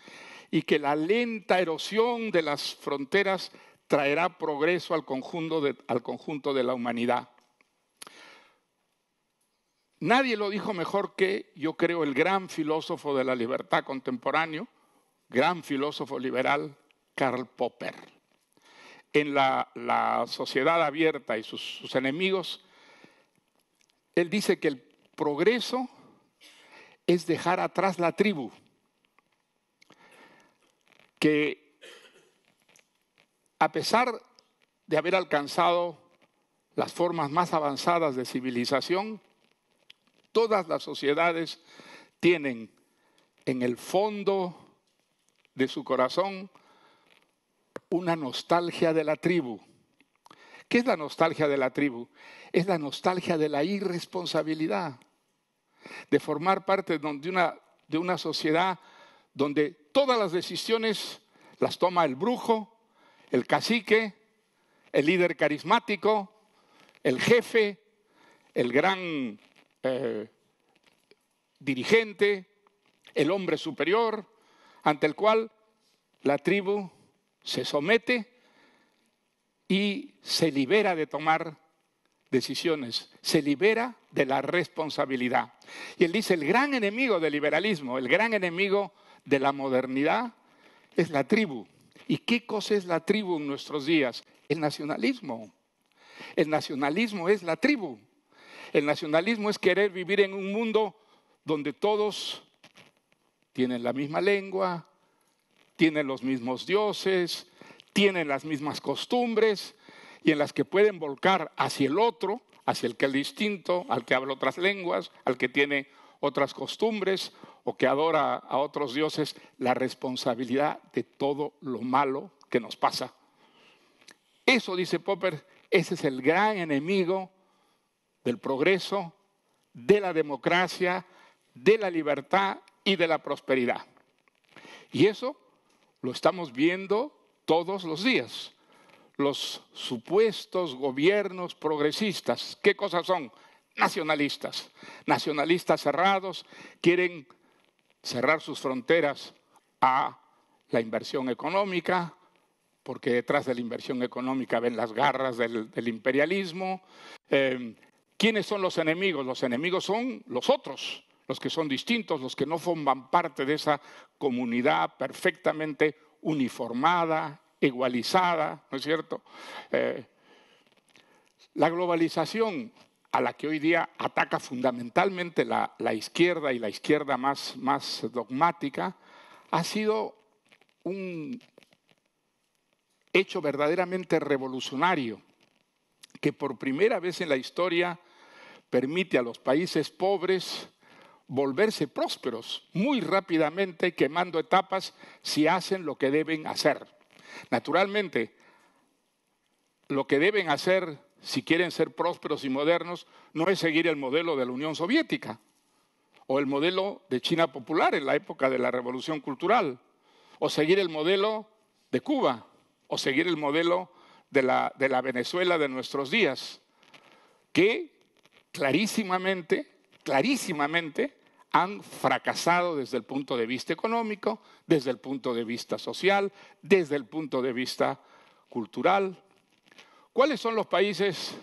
Speaker 2: y que la lenta erosión de las fronteras traerá progreso al conjunto de, al conjunto de la humanidad. Nadie lo dijo mejor que, yo creo, el gran filósofo de la libertad contemporáneo, gran filósofo liberal, Karl Popper. En la, sociedad abierta y sus enemigos, él dice que el progreso es dejar atrás la tribu, que a pesar de haber alcanzado las formas más avanzadas de civilización, todas las sociedades tienen en el fondo de su corazón una nostalgia de la tribu. ¿Qué es la nostalgia de la tribu? Es la nostalgia de la irresponsabilidad, de formar parte de una, de una sociedad donde todas las decisiones las toma el brujo, el cacique, el líder carismático, el jefe, el gran eh, dirigente, el hombre superior, ante el cual la tribu se somete y se libera de tomar decisiones, se libera de la responsabilidad. Y él dice, el gran enemigo del liberalismo, el gran enemigo de la modernidad es la tribu. ¿Y qué cosa es la tribu en nuestros días? El nacionalismo. El nacionalismo es la tribu. El nacionalismo es querer vivir en un mundo donde todos tienen la misma lengua, tienen los mismos dioses, tienen las mismas costumbres y en las que pueden volcar hacia el otro, hacia el que es distinto, al que habla otras lenguas, al que tiene otras costumbres o que adora a otros dioses, la responsabilidad de todo lo malo que nos pasa. Eso, dice Popper, ese es el gran enemigo del progreso, de la democracia, de la libertad y de la prosperidad. Y eso lo estamos viendo todos los días. Los supuestos gobiernos progresistas, ¿qué cosas son? Nacionalistas. Nacionalistas cerrados quieren cerrar sus fronteras a la inversión económica, porque detrás de la inversión económica ven las garras del, imperialismo. Eh, ¿Quiénes son los enemigos? Los enemigos son los otros, los que son distintos, los que no forman parte de esa comunidad perfectamente uniformada, igualizada, ¿no es cierto? Eh, la globalización a la que hoy día ataca fundamentalmente la, izquierda y la izquierda más dogmática, ha sido un hecho verdaderamente revolucionario que por primera vez en la historia permite a los países pobres volverse prósperos muy rápidamente quemando etapas si hacen lo que deben hacer. Naturalmente, lo que deben hacer si quieren ser prósperos y modernos no es seguir el modelo de la Unión Soviética o el modelo de China popular en la época de la Revolución Cultural o seguir el modelo de Cuba o seguir el modelo de la, de la Venezuela de nuestros días, que clarísimamente, clarísimamente han fracasado desde el punto de vista económico, desde el punto de vista social, desde el punto de vista cultural. ¿Cuáles son los países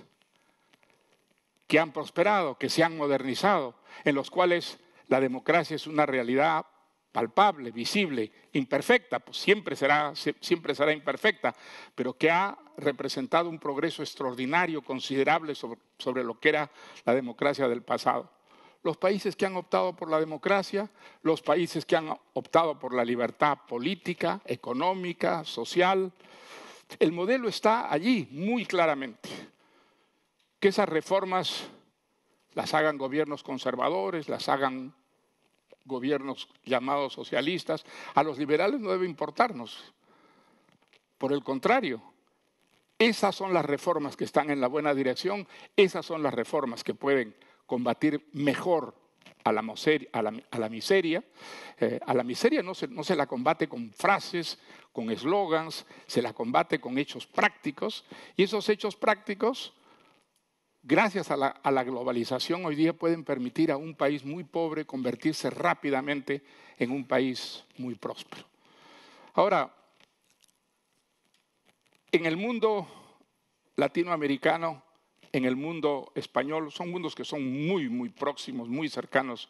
Speaker 2: que han prosperado, que se han modernizado, en los cuales la democracia es una realidad palpable, visible, imperfecta, pues siempre será, siempre será imperfecta, pero que ha representado un progreso extraordinario, considerable sobre lo que era la democracia del pasado los países que han optado por la democracia, los países que han optado por la libertad política, económica, social. El modelo está allí muy claramente. Que esas reformas las hagan gobiernos conservadores, las hagan gobiernos llamados socialistas, a los liberales no debe importarnos. Por el contrario, esas son las reformas que están en la buena dirección, esas son las reformas que pueden combatir mejor a la, miseria, eh, a la, miseria. no se, no se la combate con frases, con eslogans, se la combate con hechos prácticos. Y esos hechos prácticos, gracias a la globalización hoy día, pueden permitir a un país muy pobre convertirse rápidamente en un país muy próspero. Ahora, en el mundo latinoamericano, en el mundo español son mundos que son muy, muy próximos, muy cercanos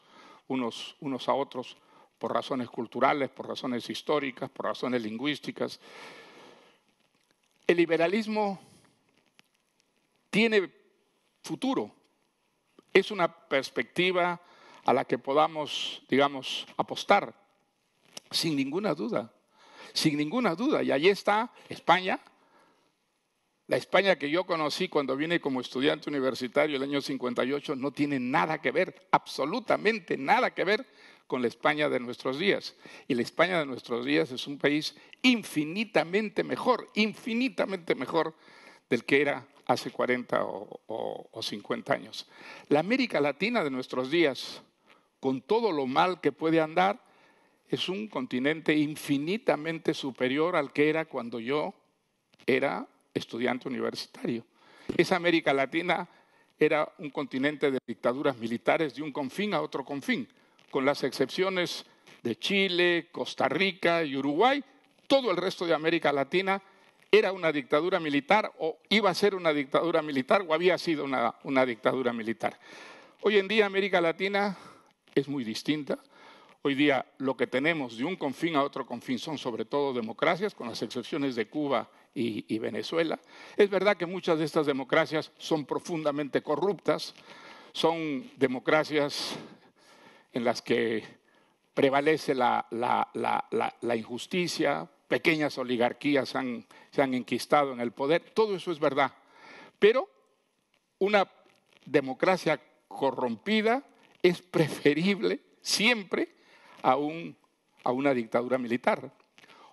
Speaker 2: unos, a otros por razones culturales, por razones históricas, por razones lingüísticas. El liberalismo tiene futuro. Es una perspectiva a la que podamos, digamos, apostar, sin ninguna duda, sin ninguna duda. Y allí está España, la España que yo conocí cuando vine como estudiante universitario el año 58 no tiene nada que ver, absolutamente nada que ver con la España de nuestros días. Y la España de nuestros días es un país infinitamente mejor, infinitamente mejor del que era hace 40 o, 50 años. La América Latina de nuestros días, con todo lo mal que puede andar, es un continente infinitamente superior al que era cuando yo era estudiante universitario. Esa América Latina era un continente de dictaduras militares de un confín a otro confín, con las excepciones de Chile, Costa Rica y Uruguay, todo el resto de América Latina era una dictadura militar o iba a ser una dictadura militar o había sido una, una dictadura militar. Hoy en día América Latina es muy distinta, Hoy día lo que tenemos de un confín a otro confín son sobre todo democracias, con las excepciones de Cuba y, Venezuela. Es verdad que muchas de estas democracias son profundamente corruptas, son democracias en las que prevalece la, injusticia, pequeñas oligarquías se han enquistado en el poder, todo eso es verdad. Pero una democracia corrompida es preferible siempre a, una dictadura militar.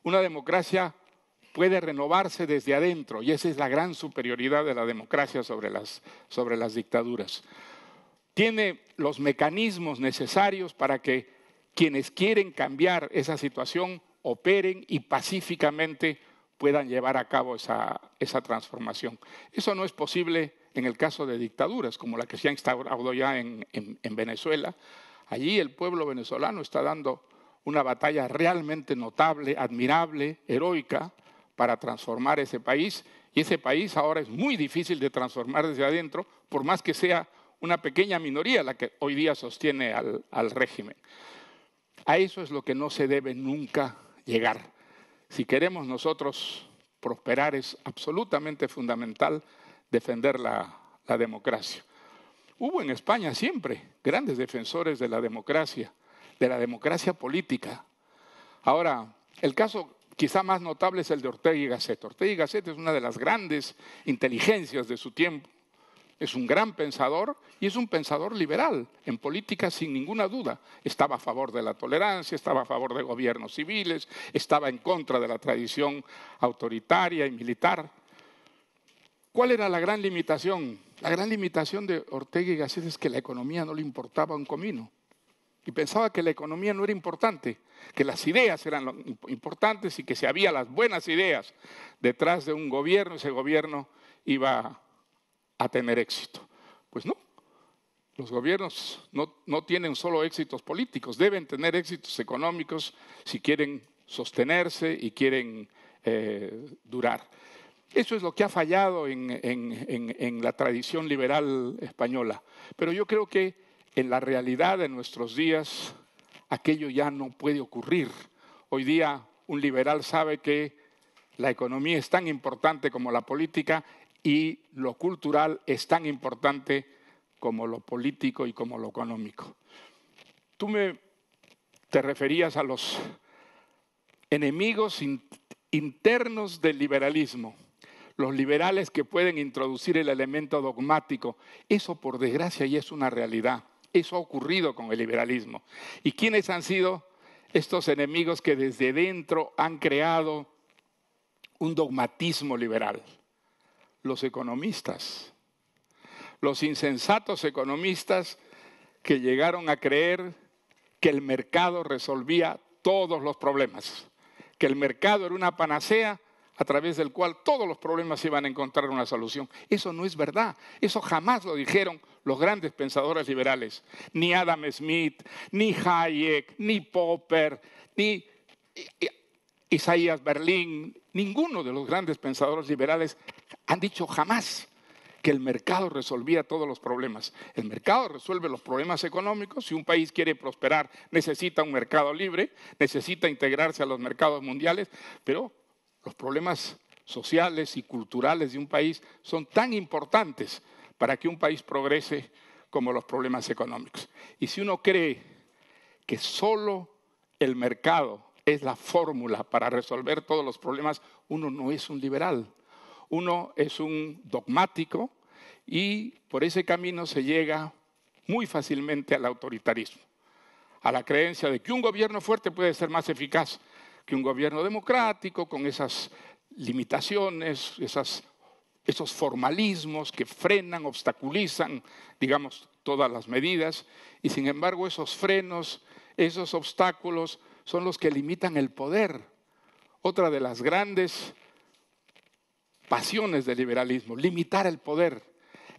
Speaker 2: Una democracia puede renovarse desde adentro y esa es la gran superioridad de la democracia sobre las, dictaduras. Tiene los mecanismos necesarios para que quienes quieren cambiar esa situación operen y pacíficamente puedan llevar a cabo esa, transformación. Eso no es posible en el caso de dictaduras como la que se ha instaurado ya en Venezuela, Allí el pueblo venezolano está dando una batalla realmente notable, admirable, heroica, para transformar ese país. Y ese país ahora es muy difícil de transformar desde adentro, por más que sea una pequeña minoría la que hoy día sostiene al, régimen. A eso es lo que no se debe nunca llegar. Si queremos nosotros prosperar, es absolutamente fundamental defender la democracia. Hubo en España siempre grandes defensores de la democracia, de la democracia política. Ahora, el caso quizá más notable es el de Ortega y Gasset. Ortega y Gasset es una de las grandes inteligencias de su tiempo. Es un gran pensador y es un pensador liberal en política sin ninguna duda. Estaba a favor de la tolerancia, estaba a favor de gobiernos civiles, estaba en contra de la tradición autoritaria y militar. ¿Cuál era la gran limitación la gran limitación de Ortega y Gasset es que la economía no le importaba un comino. Y pensaba que la economía no era importante, que las ideas eran importantes y que si había las buenas ideas detrás de un gobierno, ese gobierno iba a tener éxito. Pues no, los gobiernos no, tienen solo éxitos políticos, deben tener éxitos económicos si quieren sostenerse y quieren eh, durar. Eso es lo que ha fallado en, la tradición liberal española. Pero yo creo que en la realidad de nuestros días aquello ya no puede ocurrir. Hoy día un liberal sabe que la economía es tan importante como la política y lo cultural es tan importante como lo político y como lo económico. Tú me, te referías a los enemigos internos del liberalismo los liberales que pueden introducir el elemento dogmático. Eso, por desgracia, ya es una realidad. Eso ha ocurrido con el liberalismo. ¿Y quiénes han sido estos enemigos que desde dentro han creado un dogmatismo liberal? Los economistas, los insensatos economistas que llegaron a creer que el mercado resolvía todos los problemas, que el mercado era una panacea a través del cual todos los problemas iban a encontrar una solución. Eso no es verdad. Eso jamás lo dijeron los grandes pensadores liberales. Ni Adam Smith, ni Hayek, ni Popper, ni Isaías Berlín. Ninguno de los grandes pensadores liberales han dicho jamás que el mercado resolvía todos los problemas. El mercado resuelve los problemas económicos. Si un país quiere prosperar, necesita un mercado libre, necesita integrarse a los mercados mundiales, pero los problemas sociales y culturales de un país son tan importantes para que un país progrese como los problemas económicos. Y si uno cree que solo el mercado es la fórmula para resolver todos los problemas, uno no es un liberal, uno es un dogmático y por ese camino se llega muy fácilmente al autoritarismo, a la creencia de que un gobierno fuerte puede ser más eficaz que un gobierno democrático con esas limitaciones, esos formalismos que frenan, obstaculizan, digamos, todas las medidas, y sin embargo esos frenos, esos obstáculos son los que limitan el poder. Otra de las grandes pasiones del liberalismo, limitar el poder.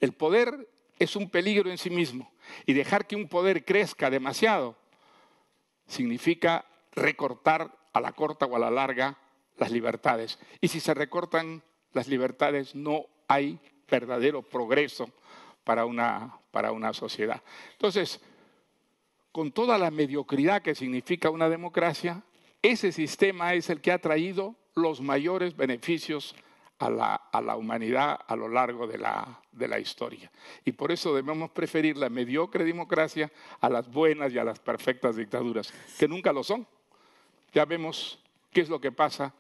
Speaker 2: El poder es un peligro en sí mismo y dejar que un poder crezca demasiado significa recortar a la corta o a la larga las libertades. Y si se recortan las libertades, no hay verdadero progreso para una, sociedad. Entonces, con toda la mediocridad que significa una democracia, ese sistema es el que ha traído los mayores beneficios a la, humanidad a lo largo de la historia. Y por eso debemos preferir la mediocre democracia a las buenas y a las perfectas dictaduras, que nunca lo son. Ya vemos qué es lo que pasa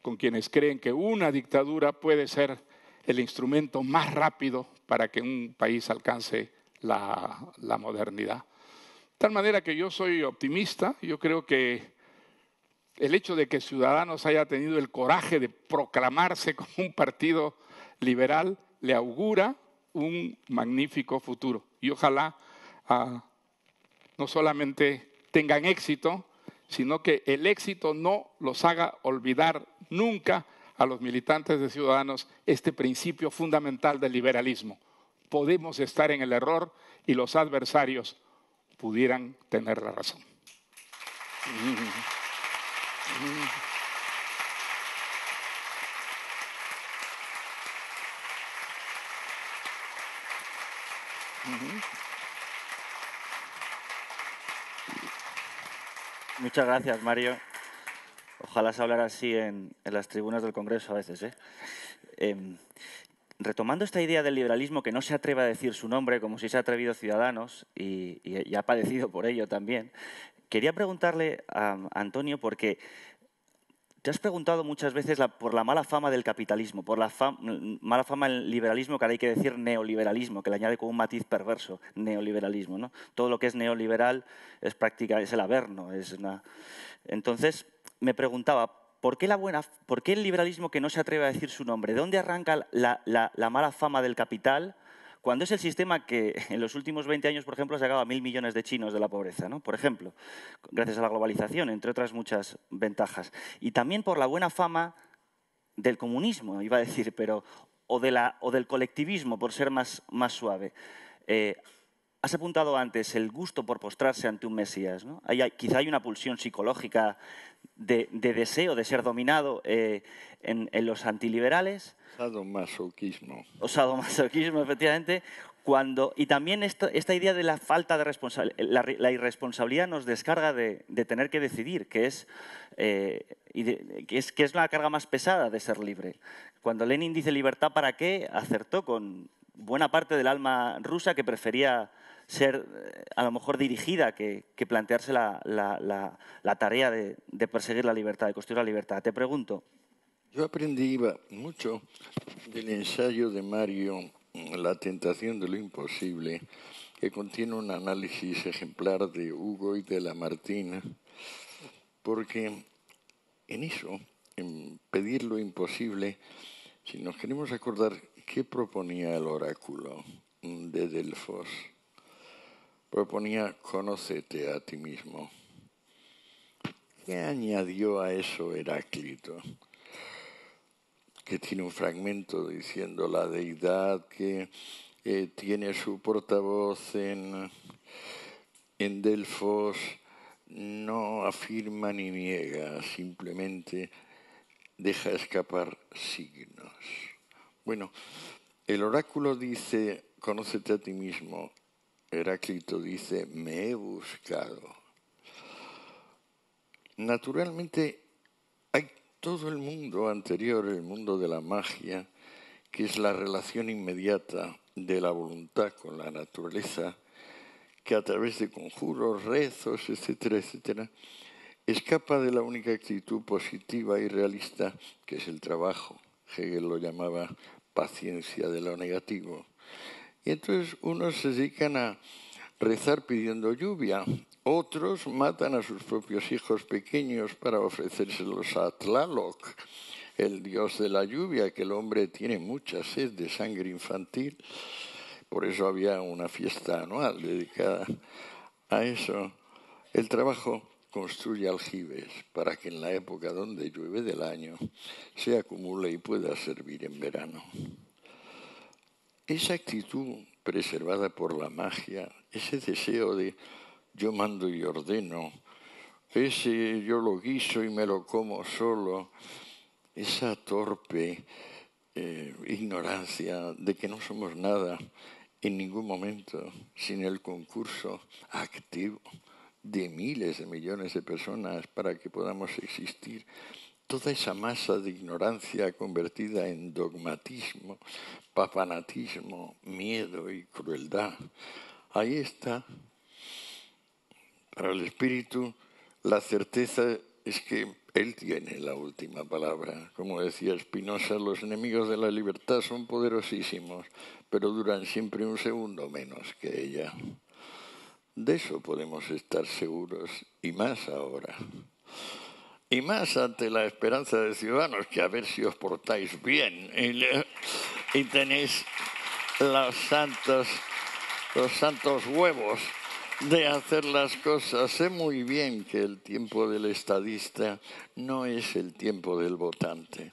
Speaker 2: con quienes creen que una dictadura puede ser el instrumento más rápido para que un país alcance la, modernidad. De tal manera que yo soy optimista, yo creo que el hecho de que Ciudadanos haya tenido el coraje de proclamarse como un partido liberal le augura un magnífico futuro. Y ojalá ah, no solamente tengan éxito, sino que el éxito no los haga olvidar nunca a los militantes de Ciudadanos este principio fundamental del liberalismo. Podemos estar en el error y los adversarios pudieran tener la razón.
Speaker 1: Muchas gracias, Mario. Ojalá se hablara así en, las tribunas del Congreso a veces. ¿eh? Em, retomando esta idea del liberalismo que no se atreve a decir su nombre, como si se ha atrevido Ciudadanos y, y ha padecido por ello también, quería preguntarle a Antonio porque te has preguntado muchas veces por la mala fama del capitalismo, por la mm, mala fama del liberalismo, que ahora hay que decir neoliberalismo, que le añade con un matiz perverso, neoliberalismo. Todo lo que es neoliberal es práctica, es el averno. Entonces, me preguntaba, ¿por qué, la buena, ¿por qué el liberalismo que no se atreve a decir su nombre? ¿De dónde arranca la mala fama del capital? cuando es el sistema que en los últimos 20 años, por ejemplo, ha sacado a mil millones de chinos de la pobreza, ¿no? por ejemplo, gracias a la globalización, entre otras muchas ventajas. Y también por la buena fama del comunismo, iba a decir, pero, o, del colectivismo, por ser más, suave. Eh, Has apuntado antes el gusto por postrarse ante un Mesías. ¿no? quizá hay una pulsión psicológica de, deseo de ser dominado eh, en, los antiliberales. masoquismo. Osado masoquismo, efectivamente. Cuando, y también esta idea de la falta de responsabilidad, la, irresponsabilidad nos descarga de, tener que decidir, que es, eh, que, es, que es la carga más pesada de ser libre. Cuando Lenin dice libertad para qué, acertó con buena parte del alma rusa que prefería ser eh, a lo mejor dirigida que, plantearse la, tarea de, perseguir la libertad, de construir la libertad. Te pregunto.
Speaker 3: Yo aprendí mucho del ensayo de Mario mm, La tentación de lo imposible, que contiene un análisis ejemplar de Hugo y de Martina, porque en eso, en pedir lo imposible, si nos queremos acordar qué proponía el oráculo de Delfos, proponía conócete a ti mismo. ¿Qué añadió a eso Heráclito? Que tiene un fragmento diciendo la deidad que eh, tiene su portavoz en, en Delfos no afirma ni niega, simplemente deja escapar signos. Bueno, el oráculo dice, conócete a ti mismo, Heráclito dice, me he buscado. Naturalmente hay todo el mundo anterior, el mundo de la magia, que es la relación inmediata de la voluntad con la naturaleza, que a través de conjuros, rezos, etcétera, etcétera, escapa de la única actitud positiva y realista que es el trabajo. Hegel lo llamaba paciencia de lo negativo. Y entonces unos se dedican a rezar pidiendo lluvia, otros matan a sus propios hijos pequeños para ofrecérselos a Tlaloc, el dios de la lluvia, que el hombre tiene mucha sed de sangre infantil. Por eso había una fiesta anual dedicada a eso. El trabajo construye aljibes para que en la época donde llueve del año se acumule y pueda servir en verano. Esa actitud preservada por la magia, ese deseo de yo mando y ordeno, ese yo lo guiso y me lo como solo, esa torpe eh, ignorancia de que no somos nada en ningún momento sin el concurso activo de miles de millones de personas para que podamos existir, toda esa masa de ignorancia convertida en dogmatismo, papanatismo, miedo y crueldad. Ahí está, para el espíritu, la certeza es que él tiene la última palabra. Como decía Spinoza, los enemigos de la libertad son poderosísimos, pero duran siempre un segundo menos que ella. De eso podemos estar seguros, y más ahora y más ante la esperanza de ciudadanos, que a ver si os portáis bien y, tenéis los santos, los santos huevos de hacer las cosas. Sé muy bien que el tiempo del estadista no es el tiempo del votante.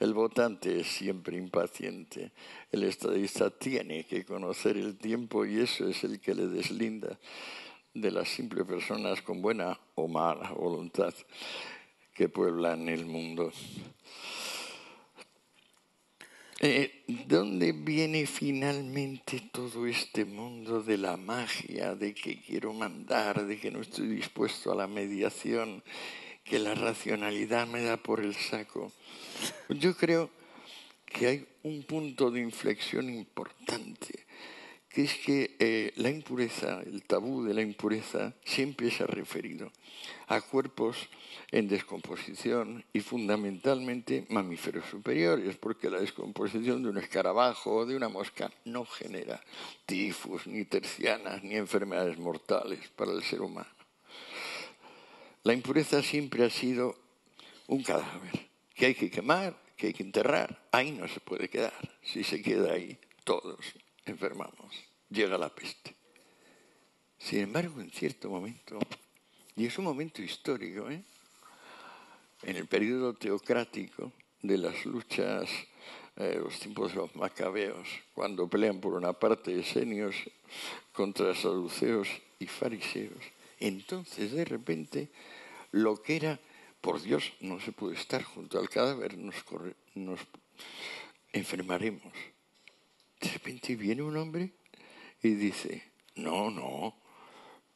Speaker 3: El votante es siempre impaciente. El estadista tiene que conocer el tiempo y eso es el que le deslinda de las simples personas con buena o mala voluntad que pueblan el mundo. Eh, ¿Dónde viene finalmente todo este mundo de la magia, de que quiero mandar, de que no estoy dispuesto a la mediación, que la racionalidad me da por el saco? Yo creo que hay un punto de inflexión importante que es que eh, la impureza, el tabú de la impureza, siempre se ha referido a cuerpos en descomposición y fundamentalmente mamíferos superiores, porque la descomposición de un escarabajo o de una mosca no genera tifus, ni tercianas, ni enfermedades mortales para el ser humano. La impureza siempre ha sido un cadáver que hay que quemar, que hay que enterrar, ahí no se puede quedar, si se queda ahí todos enfermamos, llega la peste. Sin embargo, en cierto momento, y es un momento histórico, ¿eh? en el periodo teocrático de las luchas, eh, los tiempos de los macabeos, cuando pelean por una parte esenios contra saduceos y fariseos, entonces de repente lo que era, por Dios, no se puede estar junto al cadáver, nos, nos enfermaremos de repente viene un hombre y dice, no, no,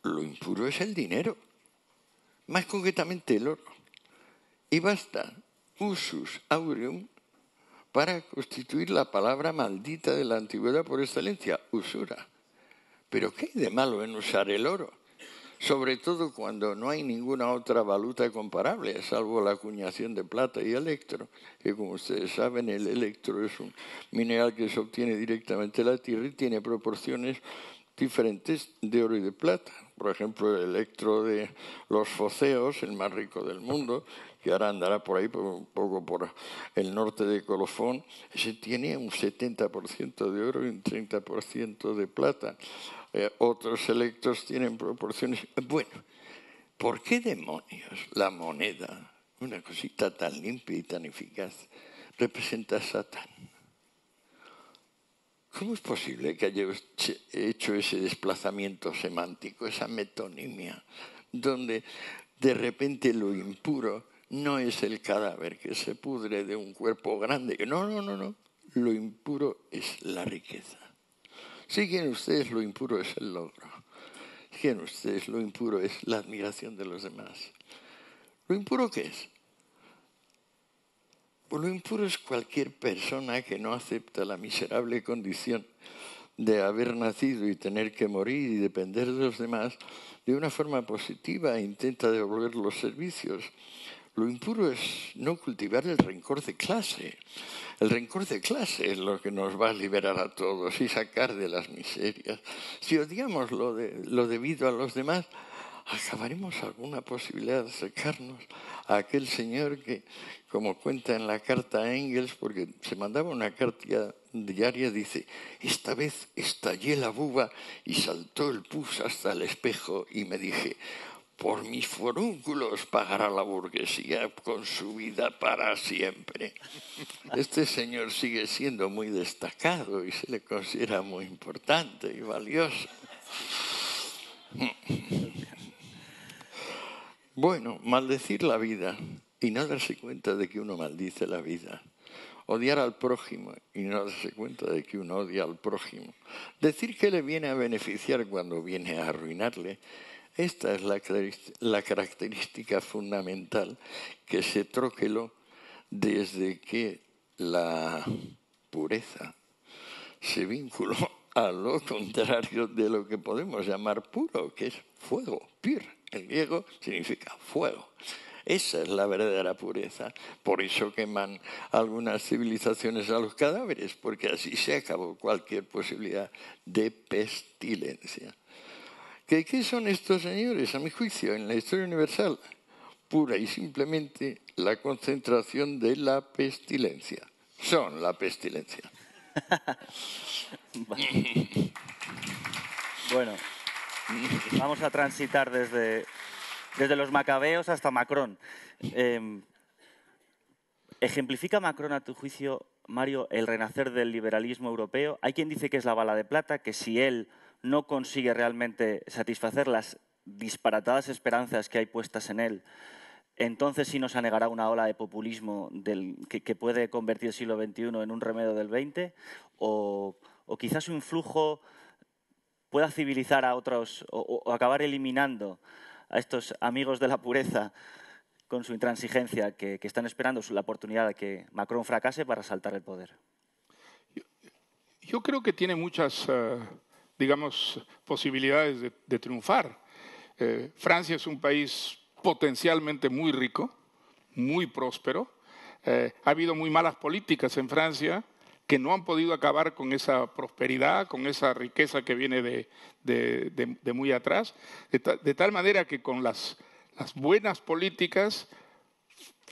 Speaker 3: lo impuro es el dinero, más concretamente el oro. Y basta usus aureum para constituir la palabra maldita de la antigüedad por excelencia, usura. Pero ¿qué hay de malo en usar el oro? sobre todo cuando no hay ninguna otra valuta comparable, salvo la acuñación de plata y electro, que como ustedes saben, el electro es un mineral que se obtiene directamente de la tierra y tiene proporciones diferentes de oro y de plata. Por ejemplo, el electro de los foceos, el más rico del mundo, que ahora andará por ahí, un poco por el norte de Colofón, ese tiene un 70% de oro y un 30% de plata. Eh, otros electos tienen proporciones. Bueno, ¿por qué demonios la moneda, una cosita tan limpia y tan eficaz, representa a Satán? ¿Cómo es posible que haya hecho ese desplazamiento semántico, esa metonimia, donde de repente lo impuro no es el cadáver que se pudre de un cuerpo grande? No, no, no, no. Lo impuro es la riqueza. Siguen ustedes lo impuro es el logro. Siguen ustedes lo impuro es la admiración de los demás. ¿Lo impuro qué es? Pues lo impuro es cualquier persona que no acepta la miserable condición de haber nacido y tener que morir y depender de los demás de una forma positiva e intenta devolver los servicios lo impuro es no cultivar el rencor de clase. El rencor de clase es lo que nos va a liberar a todos y sacar de las miserias. Si odiamos lo, debido a los demás, acabaremos alguna posibilidad de sacarnos a aquel Señor que, como cuenta en la carta a Engels, porque se mandaba una carta diaria, dice, esta vez estallé la buba y saltó el pus hasta el espejo y me dije, por mis forúnculos pagará la burguesía con su vida para siempre. Este señor sigue siendo muy destacado y se le considera muy importante y valioso. Bueno, maldecir la vida y no darse cuenta de que uno maldice la vida. Odiar al prójimo y no darse cuenta de que uno odia al prójimo. Decir que le viene a beneficiar cuando viene a arruinarle esta es la, característica fundamental, que se troqueló desde que la pureza se vinculó a lo contrario de lo que podemos llamar puro, que es fuego, pir. En griego significa fuego. Esa es la verdadera pureza. Por eso queman algunas civilizaciones a los cadáveres, porque así se acabó cualquier posibilidad de pestilencia. ¿Qué, son estos señores, a mi juicio, en la historia universal? Pura y simplemente la concentración de la pestilencia. Son la pestilencia.
Speaker 1: bueno, vamos a transitar desde, desde los macabeos hasta Macron. Em, ¿Ejemplifica Macron, a tu juicio, Mario, el renacer del liberalismo europeo? Hay quien dice que es la bala de plata, que si él no consigue realmente satisfacer las disparatadas esperanzas que hay puestas en él, entonces sí nos anegará una ola de populismo que, puede convertir el siglo XXI en un remedio del XX, o, quizás un flujo pueda civilizar a otros o, acabar eliminando a estos amigos de la pureza con su intransigencia que, están esperando la oportunidad de que Macron fracase para saltar el poder.
Speaker 2: Yo, creo que tiene muchas... Eh, digamos, posibilidades de, triunfar. Eh, Francia es un país potencialmente muy rico, muy próspero. Eh, ha habido muy malas políticas en Francia que no han podido acabar con esa prosperidad, con esa riqueza que viene de, de, muy atrás, de, tal manera que con las, las, buenas políticas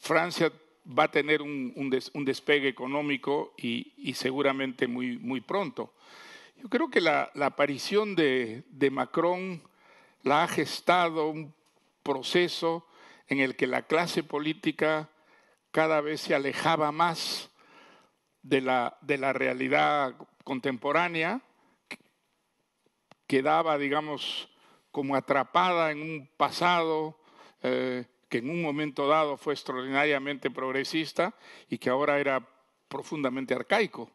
Speaker 2: Francia va a tener un, un, despegue económico y, y seguramente muy, muy pronto. Yo creo que la, aparición de, Macron la ha gestado un proceso en el que la clase política cada vez se alejaba más de la, realidad contemporánea, quedaba, digamos, como atrapada en un pasado eh, que en un momento dado fue extraordinariamente progresista y que ahora era profundamente arcaico.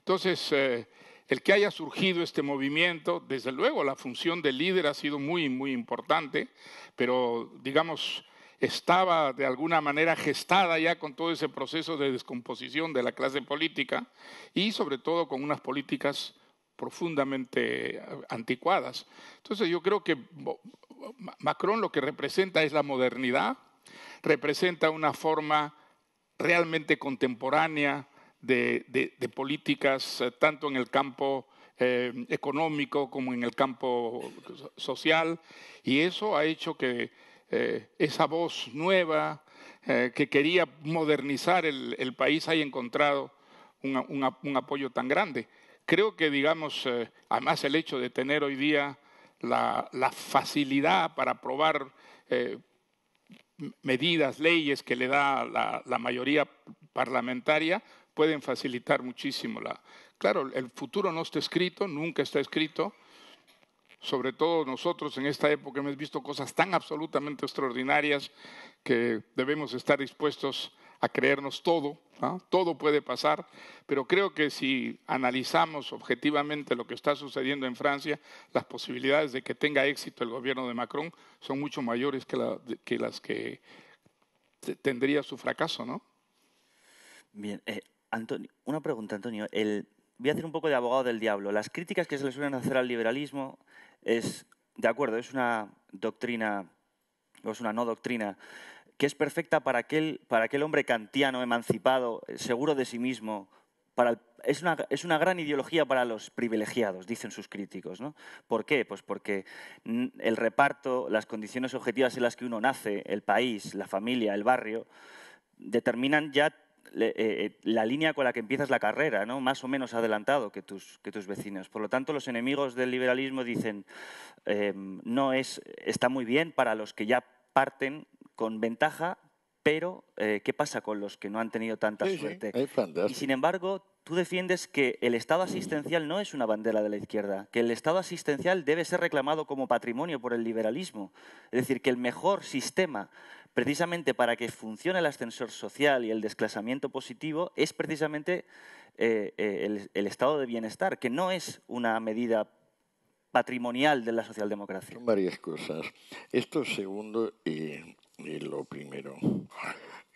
Speaker 2: Entonces, eh, el que haya surgido este movimiento, desde luego la función de líder ha sido muy, muy importante, pero digamos, estaba de alguna manera gestada ya con todo ese proceso de descomposición de la clase política y sobre todo con unas políticas profundamente eh, anticuadas. Entonces yo creo que Macron lo que representa es la modernidad, representa una forma realmente contemporánea, de, políticas eh, tanto en el campo eh, económico como en el campo social. Y eso ha hecho que eh, esa voz nueva que quería modernizar el, país haya encontrado un apoyo tan grande. Creo que, digamos, además el hecho de tener hoy día la, facilidad para aprobar medidas, leyes que le da la mayoría parlamentaria, pueden facilitar muchísimo la... Claro, el futuro no está escrito, nunca está escrito. Sobre todo nosotros en esta época hemos visto cosas tan absolutamente extraordinarias que debemos estar dispuestos a creernos todo, todo puede pasar, pero creo que si analizamos objetivamente lo que está sucediendo en Francia, las posibilidades de que tenga éxito el gobierno de Macron son mucho mayores
Speaker 1: que, las que tendría su fracaso, ¿no? Bien, eh, Antonio, una pregunta, Antonio. El, voy a hacer un poco de abogado del diablo. Las críticas que se le suelen hacer al liberalismo es, de acuerdo, es una doctrina, o es una no doctrina, que es perfecta para aquel, para aquel hombre kantiano, emancipado, seguro de sí mismo. es, una, gran ideología para los privilegiados, dicen sus críticos. ¿no? ¿Por qué? Pues porque el reparto, las condiciones objetivas en las que uno nace, el país, la familia, el barrio, determinan ya eh, eh, la línea con la que empiezas la carrera, ¿no? más o menos adelantado que tus, vecinos. Por lo tanto, los enemigos del liberalismo dicen, em, no está muy bien para los que ya parten con ventaja, pero eh, ¿qué pasa con los que no han tenido tanta suerte? y sin embargo, tú defiendes que el Estado asistencial no es una bandera de la izquierda, que el Estado asistencial debe ser reclamado como patrimonio por el liberalismo. Es decir, que el mejor sistema precisamente para que funcione el ascensor social y el desclasamiento positivo, es precisamente eh, eh, el, estado de bienestar, que no es una medida patrimonial de la socialdemocracia?
Speaker 3: varias cosas. Esto segundo y, lo primero.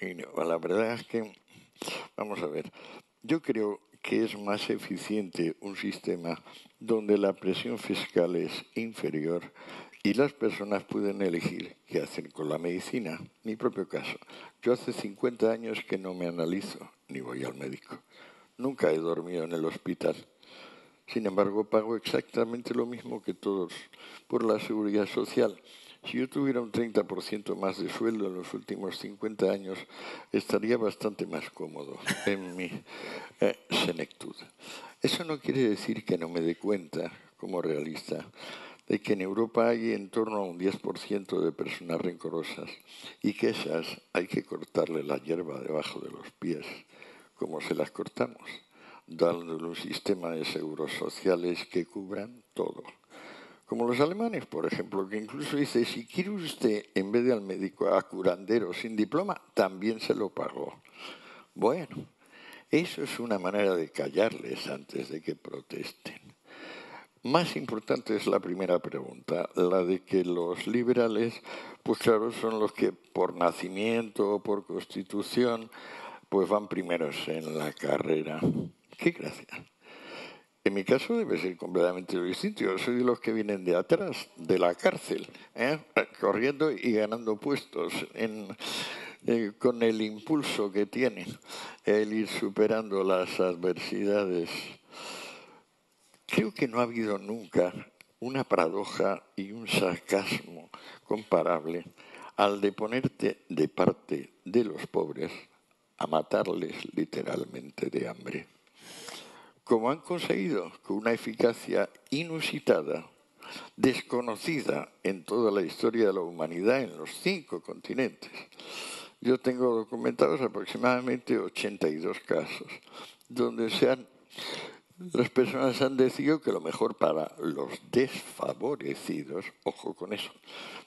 Speaker 3: la verdad es que, vamos a ver, yo creo que es más eficiente un sistema donde la presión fiscal es inferior y las personas pueden elegir qué hacen con la medicina. Mi propio caso. Yo hace 50 años que no me analizo ni voy al médico. Nunca he dormido en el hospital. Sin embargo, pago exactamente lo mismo que todos por la seguridad social. Si yo tuviera un 30% más de sueldo en los últimos 50 años, estaría bastante más cómodo en mi eh, senectud. Eso no quiere decir que no me dé cuenta, como realista, de que en Europa hay en torno a un 10% de personas rencorosas y que esas hay que cortarle la hierba debajo de los pies, como se las cortamos, dándole un sistema de seguros sociales que cubran todo. Como los alemanes, por ejemplo, que incluso dice, si quiere usted, en vez del al médico, a curandero sin diploma, también se lo pagó. Bueno, eso es una manera de callarles antes de que protesten. Más importante es la primera pregunta, la de que los liberales, pues claro, son los que por nacimiento o por constitución, pues van primeros en la carrera. ¡Qué gracia! En mi caso debe ser completamente distinto. soy de los que vienen de atrás, de la cárcel, ¿eh? corriendo y ganando puestos eh, con el impulso que tienen el ir superando las adversidades Creo que no ha habido nunca una paradoja y un sarcasmo comparable al de ponerte de parte de los pobres a matarles literalmente de hambre. Como han conseguido con una eficacia inusitada, desconocida en toda la historia de la humanidad en los cinco continentes. Yo tengo documentados aproximadamente 82 casos donde se han las personas han decidido que lo mejor para los desfavorecidos, ojo con eso,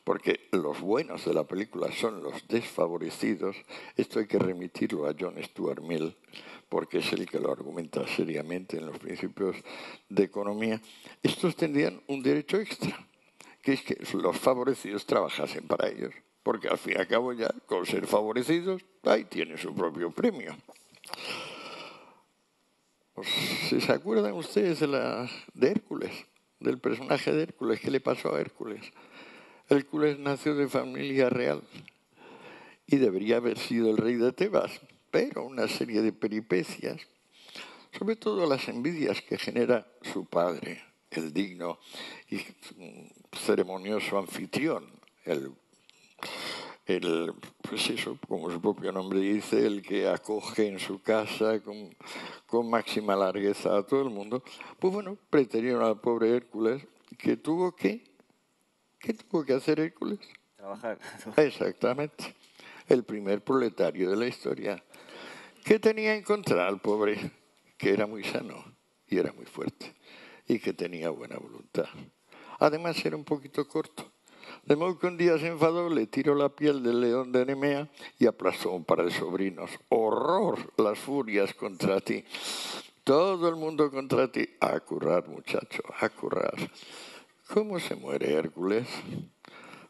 Speaker 3: porque los buenos de la película son los desfavorecidos, esto hay que remitirlo a John Stuart Mill, porque es el que lo argumenta seriamente en los principios de economía, estos tendrían un derecho extra, que es que los favorecidos trabajasen para ellos, porque al fin y al cabo ya, con ser favorecidos, ahí tiene su propio premio. Si se acuerdan ustedes de, de Hércules, del personaje de Hércules, ¿qué le pasó a Hércules? Hércules nació de familia real y debería haber sido el rey de Tebas, pero una serie de peripecias, sobre todo las envidias que genera su padre, el digno y ceremonioso anfitrión, el el, pues eso, como su propio nombre dice, el que acoge en su casa con, máxima largueza a todo el mundo, pues bueno, pretendieron al pobre Hércules que tuvo que, ¿qué tuvo que hacer Hércules? Trabajar. Exactamente, el primer proletario de la historia. ¿Qué tenía en contra al pobre? Que era muy sano y era muy fuerte y que tenía buena voluntad. Además era un poquito corto de modo que un día se enfadó, le tiró la piel del león de Nemea y aplastó un par de sobrinos. ¡Horror! Las furias contra ti. Todo el mundo contra ti. A currar, muchacho, a currar. ¿Cómo se muere Hércules?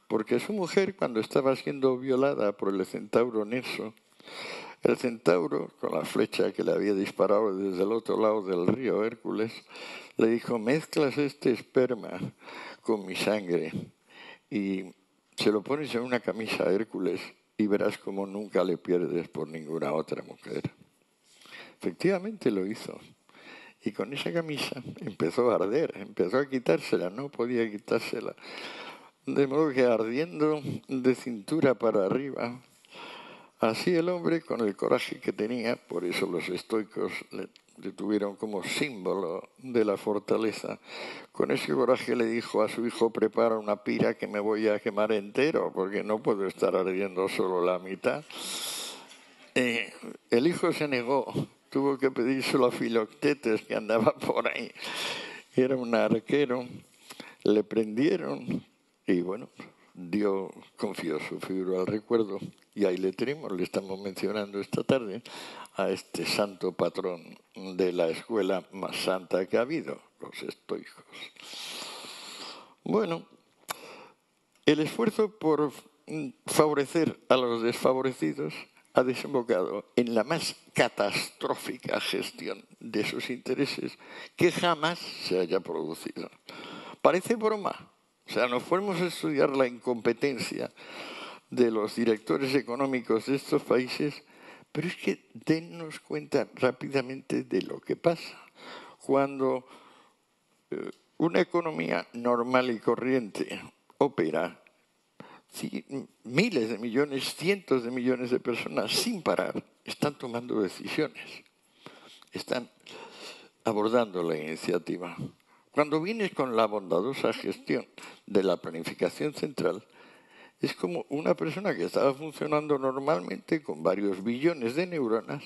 Speaker 3: Porque su mujer, cuando estaba siendo violada por el centauro Nerso, el centauro, con la flecha que le había disparado desde el otro lado del río Hércules, le dijo, mezclas este esperma con mi sangre y se lo pones en una camisa a Hércules y verás como nunca le pierdes por ninguna otra mujer. Efectivamente lo hizo. Y con esa camisa empezó a arder, empezó a quitársela, no podía quitársela. De modo que ardiendo de cintura para arriba, así el hombre con el coraje que tenía, por eso los estoicos le que tuvieron como símbolo de la fortaleza. Con ese coraje le dijo a su hijo, prepara una pira que me voy a quemar entero, porque no puedo estar ardiendo solo la mitad. el hijo se negó, tuvo que pedírselo a Filoctetes, que andaba por ahí. Era un arquero, le prendieron y bueno, dio, confió su figura al recuerdo y ahí le tenemos, le estamos mencionando esta tarde, a este santo patrón de la escuela más santa que ha habido, los estoicos. Bueno, el esfuerzo por favorecer a los desfavorecidos ha desembocado en la más catastrófica gestión de sus intereses que jamás se haya producido. Parece broma, o sea, nos fuimos a estudiar la incompetencia de los directores económicos de estos países, pero es que dennos cuenta rápidamente de lo que pasa. Cuando eh, una economía normal y corriente opera, miles de millones, cientos de millones de personas sin parar están tomando decisiones, están abordando la iniciativa. Cuando vienes con la bondadosa gestión de la planificación central, es como una persona que estaba funcionando normalmente con varios billones de neuronas,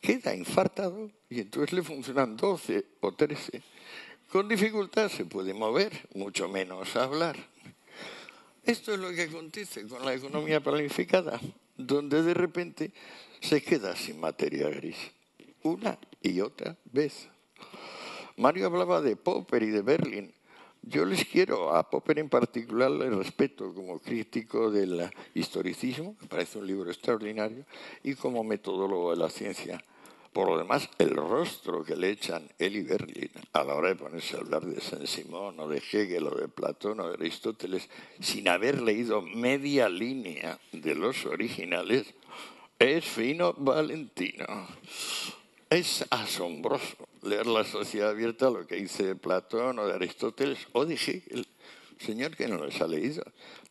Speaker 3: queda infartado y entonces le funcionan 12 o 13. Con dificultad se puede mover, mucho menos hablar. Esto es lo que acontece con la economía planificada, donde de repente se queda sin materia gris, una y otra vez. Mario hablaba de Popper y de Berlin. Yo les quiero, a Popper en particular, le respeto como crítico del historicismo, parece un libro extraordinario, y como metodólogo de la ciencia. Por lo demás, el rostro que le echan él y Berlin a la hora de ponerse a hablar de San Simón o de Hegel o de Platón o de Aristóteles, sin haber leído media línea de los originales, es fino valentino. Es asombroso leer La Sociedad Abierta, lo que dice Platón o de Aristóteles, o dije, señor que no los ha leído.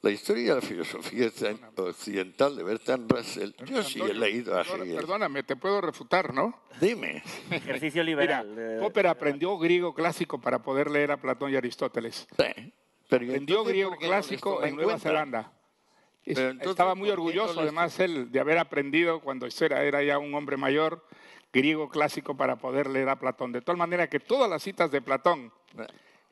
Speaker 3: La historia de la filosofía este occidental de Bertrand Russell, yo sí he leído a Hegel.
Speaker 2: Perdóname, te puedo refutar, ¿no? Dime. Ejercicio liberal. Mira, eh, Popper eh, aprendió griego clásico para poder leer a Platón y Aristóteles. Sí. Pero aprendió griego clásico en Nueva Zelanda. Estaba muy orgulloso, además, él de haber aprendido cuando era ya un hombre mayor griego clásico para poder leer a Platón. De tal manera que todas las citas de Platón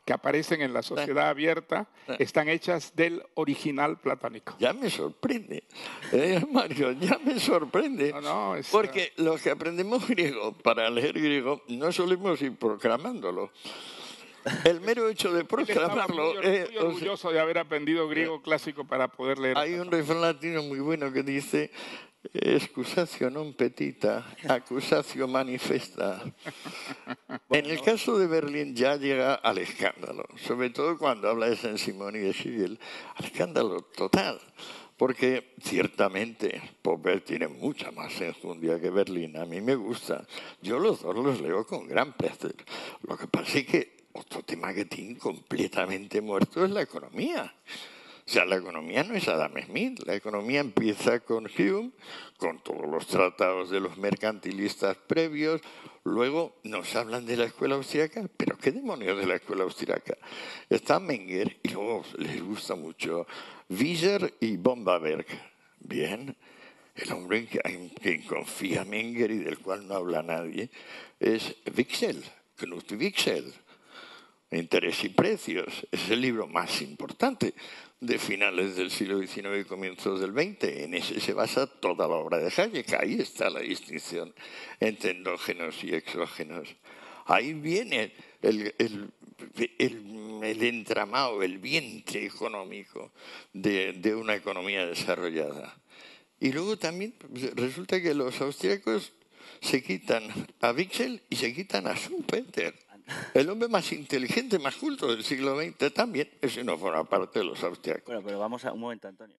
Speaker 2: que aparecen en la sociedad abierta están hechas del original platónico. Ya me sorprende, eh, Mario, ya me sorprende. Porque eh, los que aprendemos griego para leer griego no solemos ir proclamándolo. El mero hecho de proclamarlo. es. eh, orgulloso de haber aprendido griego clásico para poder leer. Hay un
Speaker 3: refrán latino muy bueno que dice: Excusación non petita, acusación manifesta. En el caso de Berlín ya llega al escándalo, sobre todo cuando habla de San Simón y de Sigel, al escándalo total, porque ciertamente Popper tiene mucha más enjundia que Berlín, a mí me gusta, yo los dos los leo con gran placer, lo que pasa es que otro tema que tiene completamente muerto es la economía. O sea, la economía no es Adam Smith, la economía empieza con Hume, con todos los tratados de los mercantilistas previos, luego nos hablan de la escuela austriaca, pero ¿qué demonios de la escuela austriaca? Está Menger y luego les gusta mucho Wieser y Bombaberg. Bien, el hombre en quien confía Menger y del cual no habla nadie es Wixel, Knut Wixel. Interés y precios. Es el libro más importante de finales del siglo XIX y comienzos del XX. En ese se basa toda la obra de Hayek. Ahí está la distinción entre endógenos y exógenos. Ahí viene el, entramado, el vientre económico de, una economía desarrollada. Y luego también resulta que los austríacos se quitan a Bixel y se quitan a Schumpeter. El hombre más inteligente, más culto
Speaker 2: del siglo XX también, ese no forma parte de los austriacos.
Speaker 1: Bueno, pero vamos a un momento, Antonio.